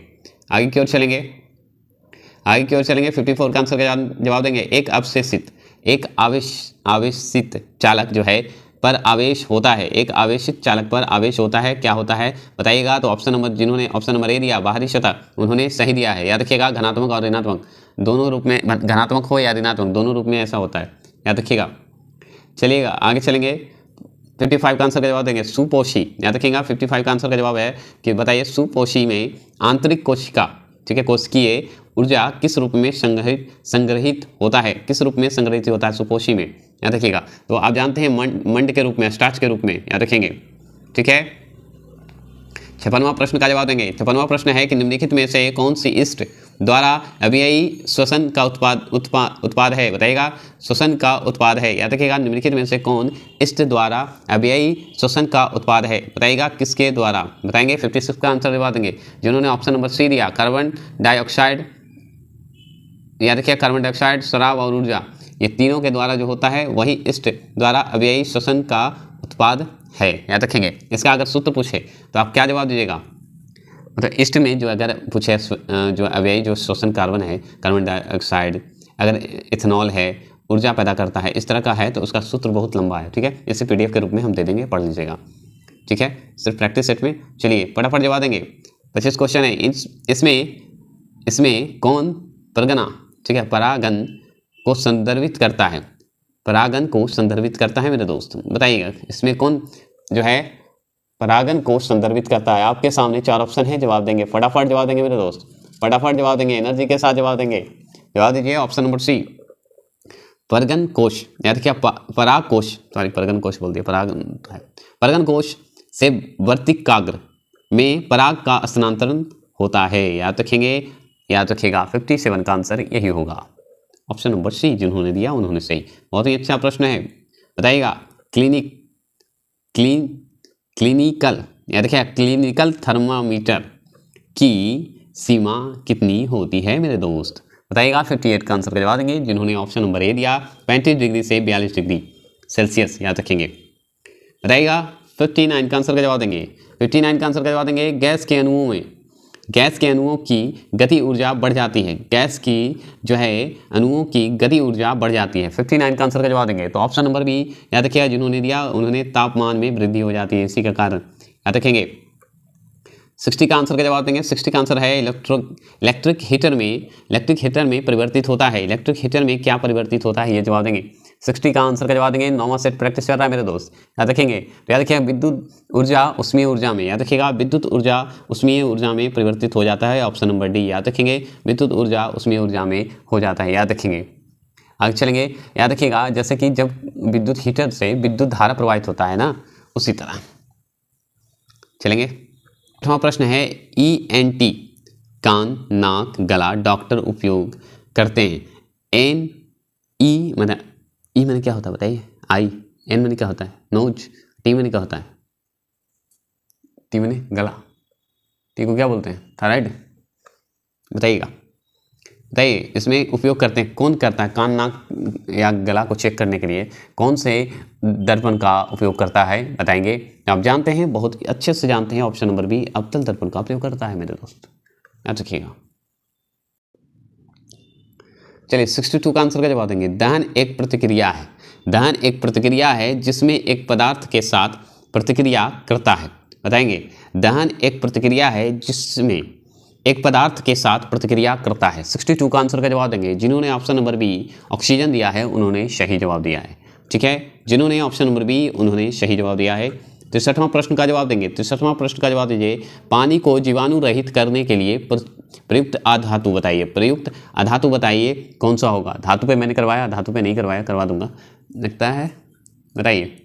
आगे की ओर चलेंगे आगे की ओर चलेंगे 54 का आंसर का जवाब देंगे एक अवशेषित एक आवेश आवेशित चालक जो है पर आवेश होता है एक आवेशित चालक पर आवेश होता है क्या होता है बताइएगा तो ऑप्शन नंबर जिन्होंने ऑप्शन नंबर ए दिया बाहरी सतह उन्होंने सही दिया है याद रखिएगा घनात्मक और ऋणात्मक दोनों रूप में घनात्मक हो या ऋणात्मक दोनों रूप में ऐसा होता है याद रखिएगा चलिएगा आगे चलेंगे फिफ्टी फाइव का आंसर का जवाब देंगे सुपोषी याद रखिएगा फिफ्टी फाइव का आंसर का जवाब है कि बताइए सुपोषी में आंतरिक कोशिका ठीक है कोशिकीय ऊर्जा किस रूप में संग्रहित संग्रहित होता है किस रूप में संग्रहित होता है सुपोषी में याद रखिएगा तो आप जानते हैं मंड मंड के रूप में स्टार्च के रूप में याद रखेंगे ठीक है छप्पनवा प्रश्न का जवाब देंगे छप्पनवा प्रश्न है कि निम्नलिखित में से कौन सी इष्ट द्वारा अव्ययी श्वसन का उत्पाद उत्पाद उत्पाद है बताइएगा श्वसन का उत्पाद है याद रखिएगा निम्नलिखित में से कौन इष्ट द्वारा अव्ययी श्वसन का उत्पाद है बताइएगा किसके द्वारा बताएंगे फिफ्टी सिक्स का आंसर जवाब देंगे जिन्होंने ऑप्शन नंबर सी दिया कार्बन डाइऑक्साइड याद रखिए कार्बन डाइऑक्साइड शराब और ऊर्जा ये तीनों के द्वारा जो होता है वही इष्ट द्वारा अव्ययी श्वसन का उत्पाद है याद रखेंगे इसका अगर सूत्र पूछे तो आप क्या जवाब दीजिएगा मतलब इष्ट में जो अगर पूछे जो अव्ययी जो श्वसन कार्बन है कार्बन डाइऑक्साइड अगर इथेनॉल है ऊर्जा पैदा करता है इस तरह का है तो उसका सूत्र बहुत लंबा है ठीक है इसे पीडीएफ के रूप में हम दे देंगे पढ़ लीजिएगा ठीक है सिर्फ प्रैक्टिस सेट में चलिए फटाफट जवाब देंगे पच्चीस क्वेश्चन है इसमें इसमें कौन परगना ठीक है परागन को संदर्भित करता है परागन को संदर्भित करता है मेरे दोस्त बताइएगा इसमें कौन जो है परागन को संदर्भित करता है आपके सामने चार ऑप्शन है जवाब देंगे फटाफट जवाब देंगे मेरे दोस्त फटाफट जवाब देंगे एनर्जी के साथ जवाब देंगे जवाब दीजिए ऑप्शन नंबर सी परगन कोश याद क्या पराग कोश सॉरी परगन कोश बोल दिया परागन तो है परगन कोश से वर्तिकाग्र में पराग का स्थानांतरण होता है याद रखेंगे याद रखेगा फिफ्टी सेवन का आंसर यही होगा ऑप्शन नंबर सी जिन्होंने दिया उन्होंने सही बहुत ही अच्छा प्रश्न है बताइएगा क्लिनिक क्लीन क्लिनिकल या देखिए क्लिनिकल थर्मामीटर की सीमा कितनी होती है मेरे दोस्त बताइएगा फिफ्टी एट का आंसर करवा देंगे जिन्होंने ऑप्शन नंबर ए दिया पैंतीस डिग्री से बयालीस डिग्री सेल्सियस याद रखेंगे बताइएगा फिफ्टी नाइन का आंसर करवा देंगे फिफ्टी नाइन का आंसर करवा देंगे गैस के अनुओं में गैस के अणुओं की गति ऊर्जा बढ़ जाती है गैस की जो है अणुओं की गति ऊर्जा बढ़ जाती है फिफ्टी नाइन का आंसर का जवाब देंगे तो ऑप्शन नंबर भी याद रखिएगा जिन्होंने दिया उन्होंने तापमान में वृद्धि हो जाती है इसी का कारण याद रखेंगे सिक्सटी का आंसर का जवाब देंगे सिक्सटी का आंसर है इलेक्ट्रो इलेक्ट्रिक हीटर में इलेक्ट्रिक हीटर में परिवर्तित होता है इलेक्ट्रिक हीटर में क्या परिवर्तित होता है ये जवाब देंगे सिक्सटी का आंसर करवा देंगे नौवा सेट प्रैक्टिस कर रहा है मेरे दोस्त याद रखेंगे तो याद रखिएगा विद्युत ऊर्जा उष्मीय ऊर्जा में याद रखिएगा विद्युत ऊर्जा उष्मीय ऊर्जा में परिवर्तित हो जाता है ऑप्शन नंबर डी याद रखेंगे विद्युत ऊर्जा उष्मीय ऊर्जा में हो जाता है याद रखेंगे आगे चलेंगे याद रखिएगा जैसे कि जब विद्युत हीटर से विद्युत धारा प्रवाहित होता है ना उसी तरह चलेंगे अठवा प्रश्न है ई एन टी कान नाक गला डॉक्टर उपयोग करते हैं एन ई e, मतलब ई मैंने क्या होता है बताइए आई एन मैंने क्या होता है नोज टी मैंने क्या होता है टी मैंने गला टी को क्या बोलते हैं थायराइड बताइएगा बताइए इसमें उपयोग करते हैं कौन करता है कान नाक या गला को चेक करने के लिए कौन से दर्पण का उपयोग करता है बताएंगे तो आप जानते हैं बहुत अच्छे से जानते हैं ऑप्शन नंबर बी अब तल दर्पण का उपयोग करता है मेरे दोस्त याद रखिएगा चलिए 62 का आंसर का जवाब देंगे दहन एक प्रतिक्रिया है दहन एक प्रतिक्रिया है जिसमें एक पदार्थ के साथ प्रतिक्रिया करता है बताएंगे दहन एक प्रतिक्रिया है जिसमें एक पदार्थ के साथ प्रतिक्रिया करता है 62 का आंसर का जवाब देंगे जिन्होंने ऑप्शन नंबर बी ऑक्सीजन दिया है उन्होंने सही जवाब दिया है ठीक है जिन्होंने ऑप्शन नंबर बी उन्होंने सही जवाब दिया है तिरसठवां प्रश्न का जवाब देंगे तिरसठवां प्रश्न का जवाब दीजिए पानी को जीवाणु रहित करने के लिए प्रयुक्त अधातु बताइए प्रयुक्त अधातु बताइए कौन सा होगा धातु पे मैंने करवाया धातु पे नहीं करवाया करवा दूंगा लगता है बताइए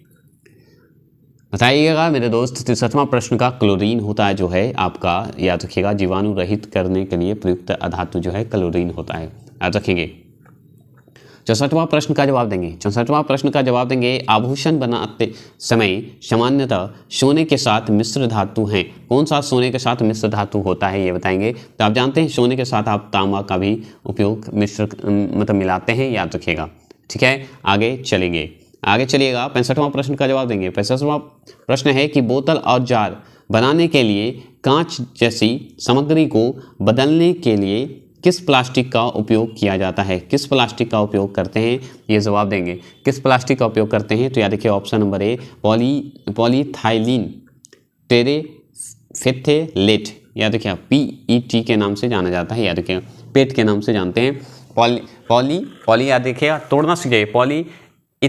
बताइएगा मेरे दोस्त तिरसठवा प्रश्न का क्लोरीन होता है जो है आपका याद रखिएगा जीवाणु रहित करने के लिए प्रयुक्त अधातु जो है क्लोरीन होता है याद रखेंगे चौसठवां प्रश्न का जवाब देंगे चौसठवां प्रश्न का जवाब देंगे आभूषण बनाते समय सामान्यतः सोने के साथ मिश्र धातु हैं कौन सा सोने के साथ मिश्र धातु होता है ये बताएंगे तो आप जानते हैं सोने के साथ आप तांबा का भी उपयोग मिश्र मतलब मिलाते हैं याद रखिएगा ठीक है आगे चलेंगे आगे चलिएगा पैंसठवां प्रश्न का जवाब देंगे पैंसठवां प्रश्न है कि बोतल और जार बनाने के लिए कांच जैसी सामग्री को बदलने के लिए किस प्लास्टिक का उपयोग किया जाता है किस प्लास्टिक का उपयोग करते हैं ये जवाब देंगे किस प्लास्टिक का उपयोग करते हैं तो या देखिए option number A poly polyethylene terephthalate या देखिए पी ई टी के नाम से जाना जाता है या देखिए पेट के नाम से जानते हैं पॉली पॉली पॉली या देखिए तोड़ना सीख जाइए पॉली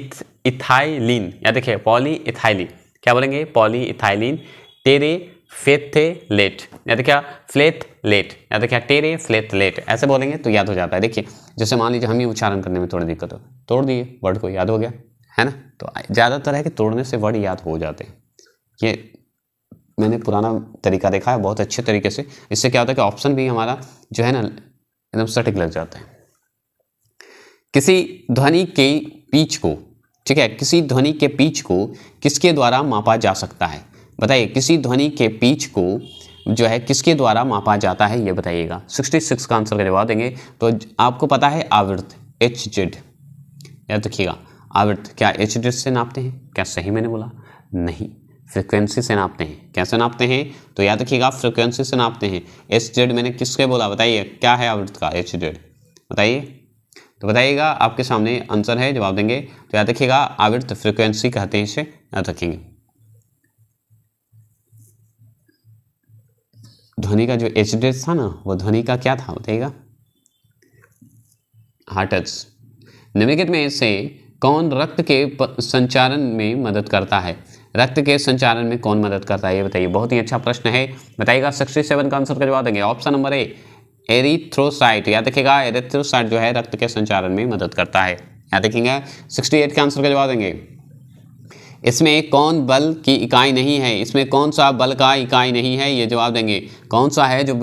इथ इथाइलिन या देखिए पॉली इथाइलिन क्या बोलेंगे polyethylene terephthalate या तो क्या फ्लेथ लेट या तो क्या टेरे फ्लेथ लेट ऐसे बोलेंगे तो याद हो जाता है देखिए जैसे मान लीजिए हमें उच्चारण करने में थोड़ी दिक्कत हो तोड़ दिए वर्ड को याद हो गया है ना तो ज़्यादातर है कि तोड़ने से वर्ड याद हो जाते हैं ये मैंने पुराना तरीका देखा है बहुत अच्छे तरीके से इससे क्या होता है कि ऑप्शन भी हमारा जो है ना एकदम सटीक लग जाता है किसी ध्वनि के पीच को ठीक है किसी ध्वनि के पीच को किसके द्वारा मापा जा सकता है बताइए किसी ध्वनि के पीच को जो है किसके द्वारा मापा जाता है ये बताइएगा 66 का आंसर करवा देंगे तो आपको पता है आवृत एच जेड याद रखिएगा आवृत क्या एच जेड से नापते हैं क्या सही मैंने बोला नहीं फ्रिक्वेंसी से नापते हैं कैसे नापते हैं तो याद रखिएगा फ्रिक्वेंसी से नापते हैं एच जेड मैंने किसके बोला बताइए क्या है आवृत का एच जेड बताइए तो बताइएगा आपके सामने आंसर है जवाब देंगे तो याद रखिएगा आवृत फ्रिक्वेंसी कहते हैं इसे याद रखेंगे ध्वनि का जो एच था ना वो ध्वनि का क्या था बताइएगा हार्टक्स निम्नलिखित में से कौन रक्त के संचारण में मदद करता है रक्त के संचारण में कौन मदद करता है ये बताइए बहुत ही अच्छा प्रश्न है बताइएगा सिक्सटी सेवन का आंसर का जवाब देंगे ऑप्शन नंबर ए एरिथ्रोसाइट याद रखिएगा एरिथ्रोसाइट जो है रक्त के संचारण में मदद करता है याद देखेंगे सिक्सटी एट का आंसर का जवाब देंगे इसमें कौन बल की इकाई नहीं है इसमें कौन सा बल का इकाई नहीं है ये जवाब देंगे कौन सा है जो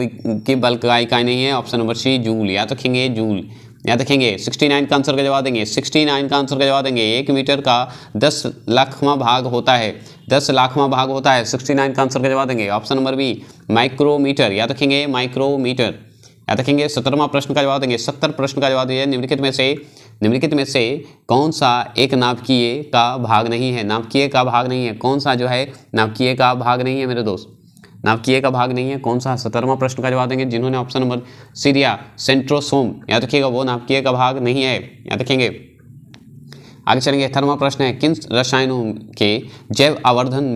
कि बल का इकाई नहीं है ऑप्शन नंबर सी जूल याद रखेंगे जूल याद रखेंगे 69 का आंसर का जवाब देंगे 69 का आंसर का जवाब देंगे एक मीटर का दस लाखवा भाग होता है दस लाखवा भाग होता है 69 का आंसर का जवाब देंगे ऑप्शन नंबर बी माइक्रोमीटर याद रखेंगे माइक्रोमीटर याद रखेंगे सत्रहवा प्रश्न का जवाब देंगे सत्तर प्रश्न का जवाब दीजिए निम्नलिखित में से निम्नलिखित में से कौन सा एक नाभिकीय का भाग नहीं है नाभिकीय का भाग नहीं है कौन सा जो है नाभिकीय का भाग नहीं है मेरे दोस्त नाभिकीय का भाग नहीं है कौन सा सत्रहवा प्रश्न का जवाब देंगे जिन्होंने ऑप्शन नंबर सीरिया सेंट्रोसोम याद रखिएगा वो नाभिकीय का भाग नहीं है याद रखेंगे आगे चलेंगे अठारहवा प्रश्न है किन रसायनों के जैव आवर्धन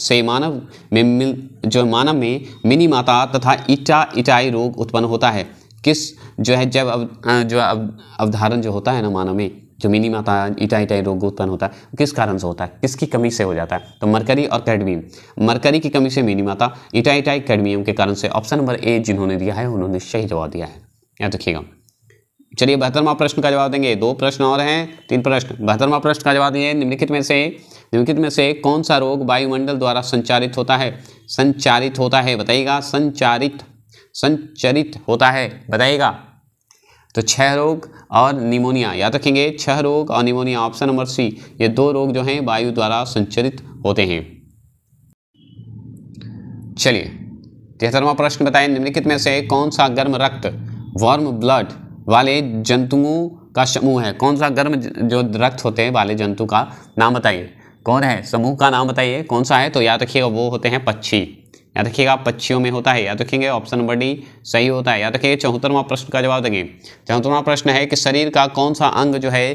से मानव में मिल जो मानव में मिनी माता तथा इटा इटाई रोग उत्पन्न होता है किस जो है जब अव, जो अव, अवधारण जो होता है ना मानव में जमीनी माता ईटा इटाई रोग उत्पन्न होता है किस कारण से होता है किसकी कमी से हो जाता है तो मरकरी और कैडमियम मरकरी की कमी से मिनी माता ईटा इटाई कैडमियम के कारण से ऑप्शन नंबर ए जिन्होंने दिया है उन्होंने सही जवाब दिया है याद रखिएगा चलिए बहत्तरवा प्रश्न का जवाब देंगे दो प्रश्न और हैं तीन प्रश्न बहत्तरवा प्रश्न का जवाब दिए निम्नलिखित में से निम्नलिखित में से कौन सा रोग वायुमंडल द्वारा संचारित होता है संचारित होता है बताइएगा संचारित संचरित होता है बताइएगा तो छह रोग और निमोनिया याद रखेंगे छह रोग और निमोनिया ऑप्शन नंबर सी ये दो रोग जो हैं वायु द्वारा संचरित होते हैं चलिए तिहत्तरवा प्रश्न बताएं निम्नलिखित में से कौन सा गर्म रक्त वार्म ब्लड वाले जंतुओं का समूह है कौन सा गर्म जो रक्त होते हैं वाले जंतु का नाम बताइए कौन है समूह का नाम बताइए कौन सा है तो याद रखिएगा वो होते हैं पक्षी याद रखिएगा देखिएगा पक्षियों में होता है या रखेंगे देखेंगे ऑप्शन नंबर डी सही होता है याद रखेंगे तो चौहत्तरवा प्रश्न का जवाब देंगे चौहत्तरवा प्रश्न है कि शरीर का कौन सा अंग जो है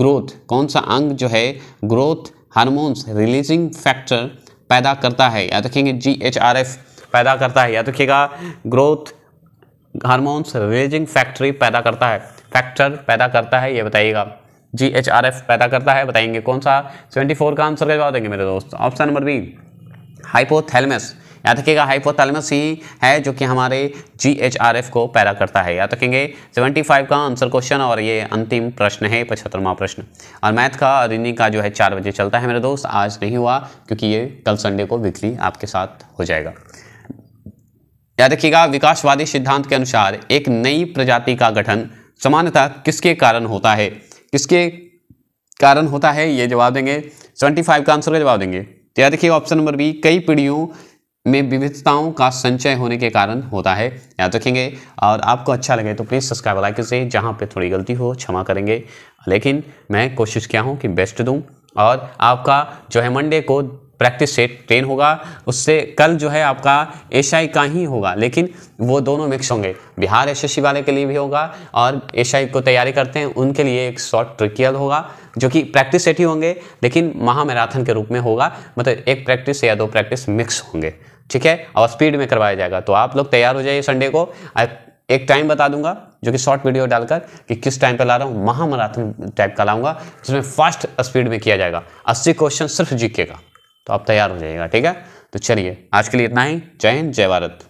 ग्रोथ कौन सा अंग जो है ग्रोथ हार्मोन्स रिलीजिंग फैक्टर पैदा करता है या रखेंगे देखेंगे जी एच आर एफ पैदा करता है या रखिएगा देखिएगा ग्रोथ हारमोन्स रिलीजिंग फैक्ट्री पैदा करता है फैक्टर पैदा करता है ये बताइएगा जी एच आर एफ पैदा करता है बताएंगे कौन सा सेवेंटी फोर का आंसर का जवाब देंगे मेरे दोस्त ऑप्शन नंबर बी हाइपोथैलमस याद रखिएगा हाइपोथैलेमस ही है जो कि हमारे जी एच आर एफ को पैदा करता है याद रखेंगे सेवेंटी फाइव का आंसर क्वेश्चन और ये अंतिम प्रश्न है पचहत्तरवा प्रश्न और मैथ का और रिनिंग का जो है चार बजे चलता है मेरे दोस्त आज नहीं हुआ क्योंकि ये कल संडे को वीकली आपके साथ हो जाएगा याद रखिएगा विकासवादी सिद्धांत के अनुसार एक नई प्रजाति का गठन सामान्यतः किसके कारण होता है किसके कारण होता है ये जवाब देंगे सेवेंटी फाइव का आंसर का जवाब देंगे तो याद रखिए ऑप्शन नंबर बी कई पीढ़ियों में विविधताओं का संचय होने के कारण होता है याद रखेंगे और आपको अच्छा लगे तो प्लीज़ सब्सक्राइब लाइक से जहाँ पे थोड़ी गलती हो क्षमा करेंगे लेकिन मैं कोशिश किया हूँ कि बेस्ट दूँ और आपका जो है मंडे को प्रैक्टिस सेट ट्रेन होगा उससे कल जो है आपका एशियाई का ही होगा लेकिन वो दोनों मिक्स होंगे बिहार एस वाले के लिए भी होगा और एशियाई को तैयारी करते हैं उनके लिए एक शॉर्ट ट्रिकियल होगा जो कि प्रैक्टिस सेट ही होंगे लेकिन महामैराथन के रूप में होगा मतलब एक प्रैक्टिस या दो प्रैक्टिस मिक्स होंगे ठीक है और स्पीड में करवाया जाएगा तो आप लोग तैयार हो जाइए संडे को एक टाइम बता दूंगा जो कि शॉर्ट वीडियो डालकर कि किस टाइम पर ला रहा हूँ महामैराथन टाइप का लाऊंगा जिसमें फास्ट स्पीड में किया जाएगा अस्सी क्वेश्चन सिर्फ जीके का तो आप तैयार हो जाइएगा ठीक है तो चलिए आज के लिए इतना ही जय हिंद जय भारत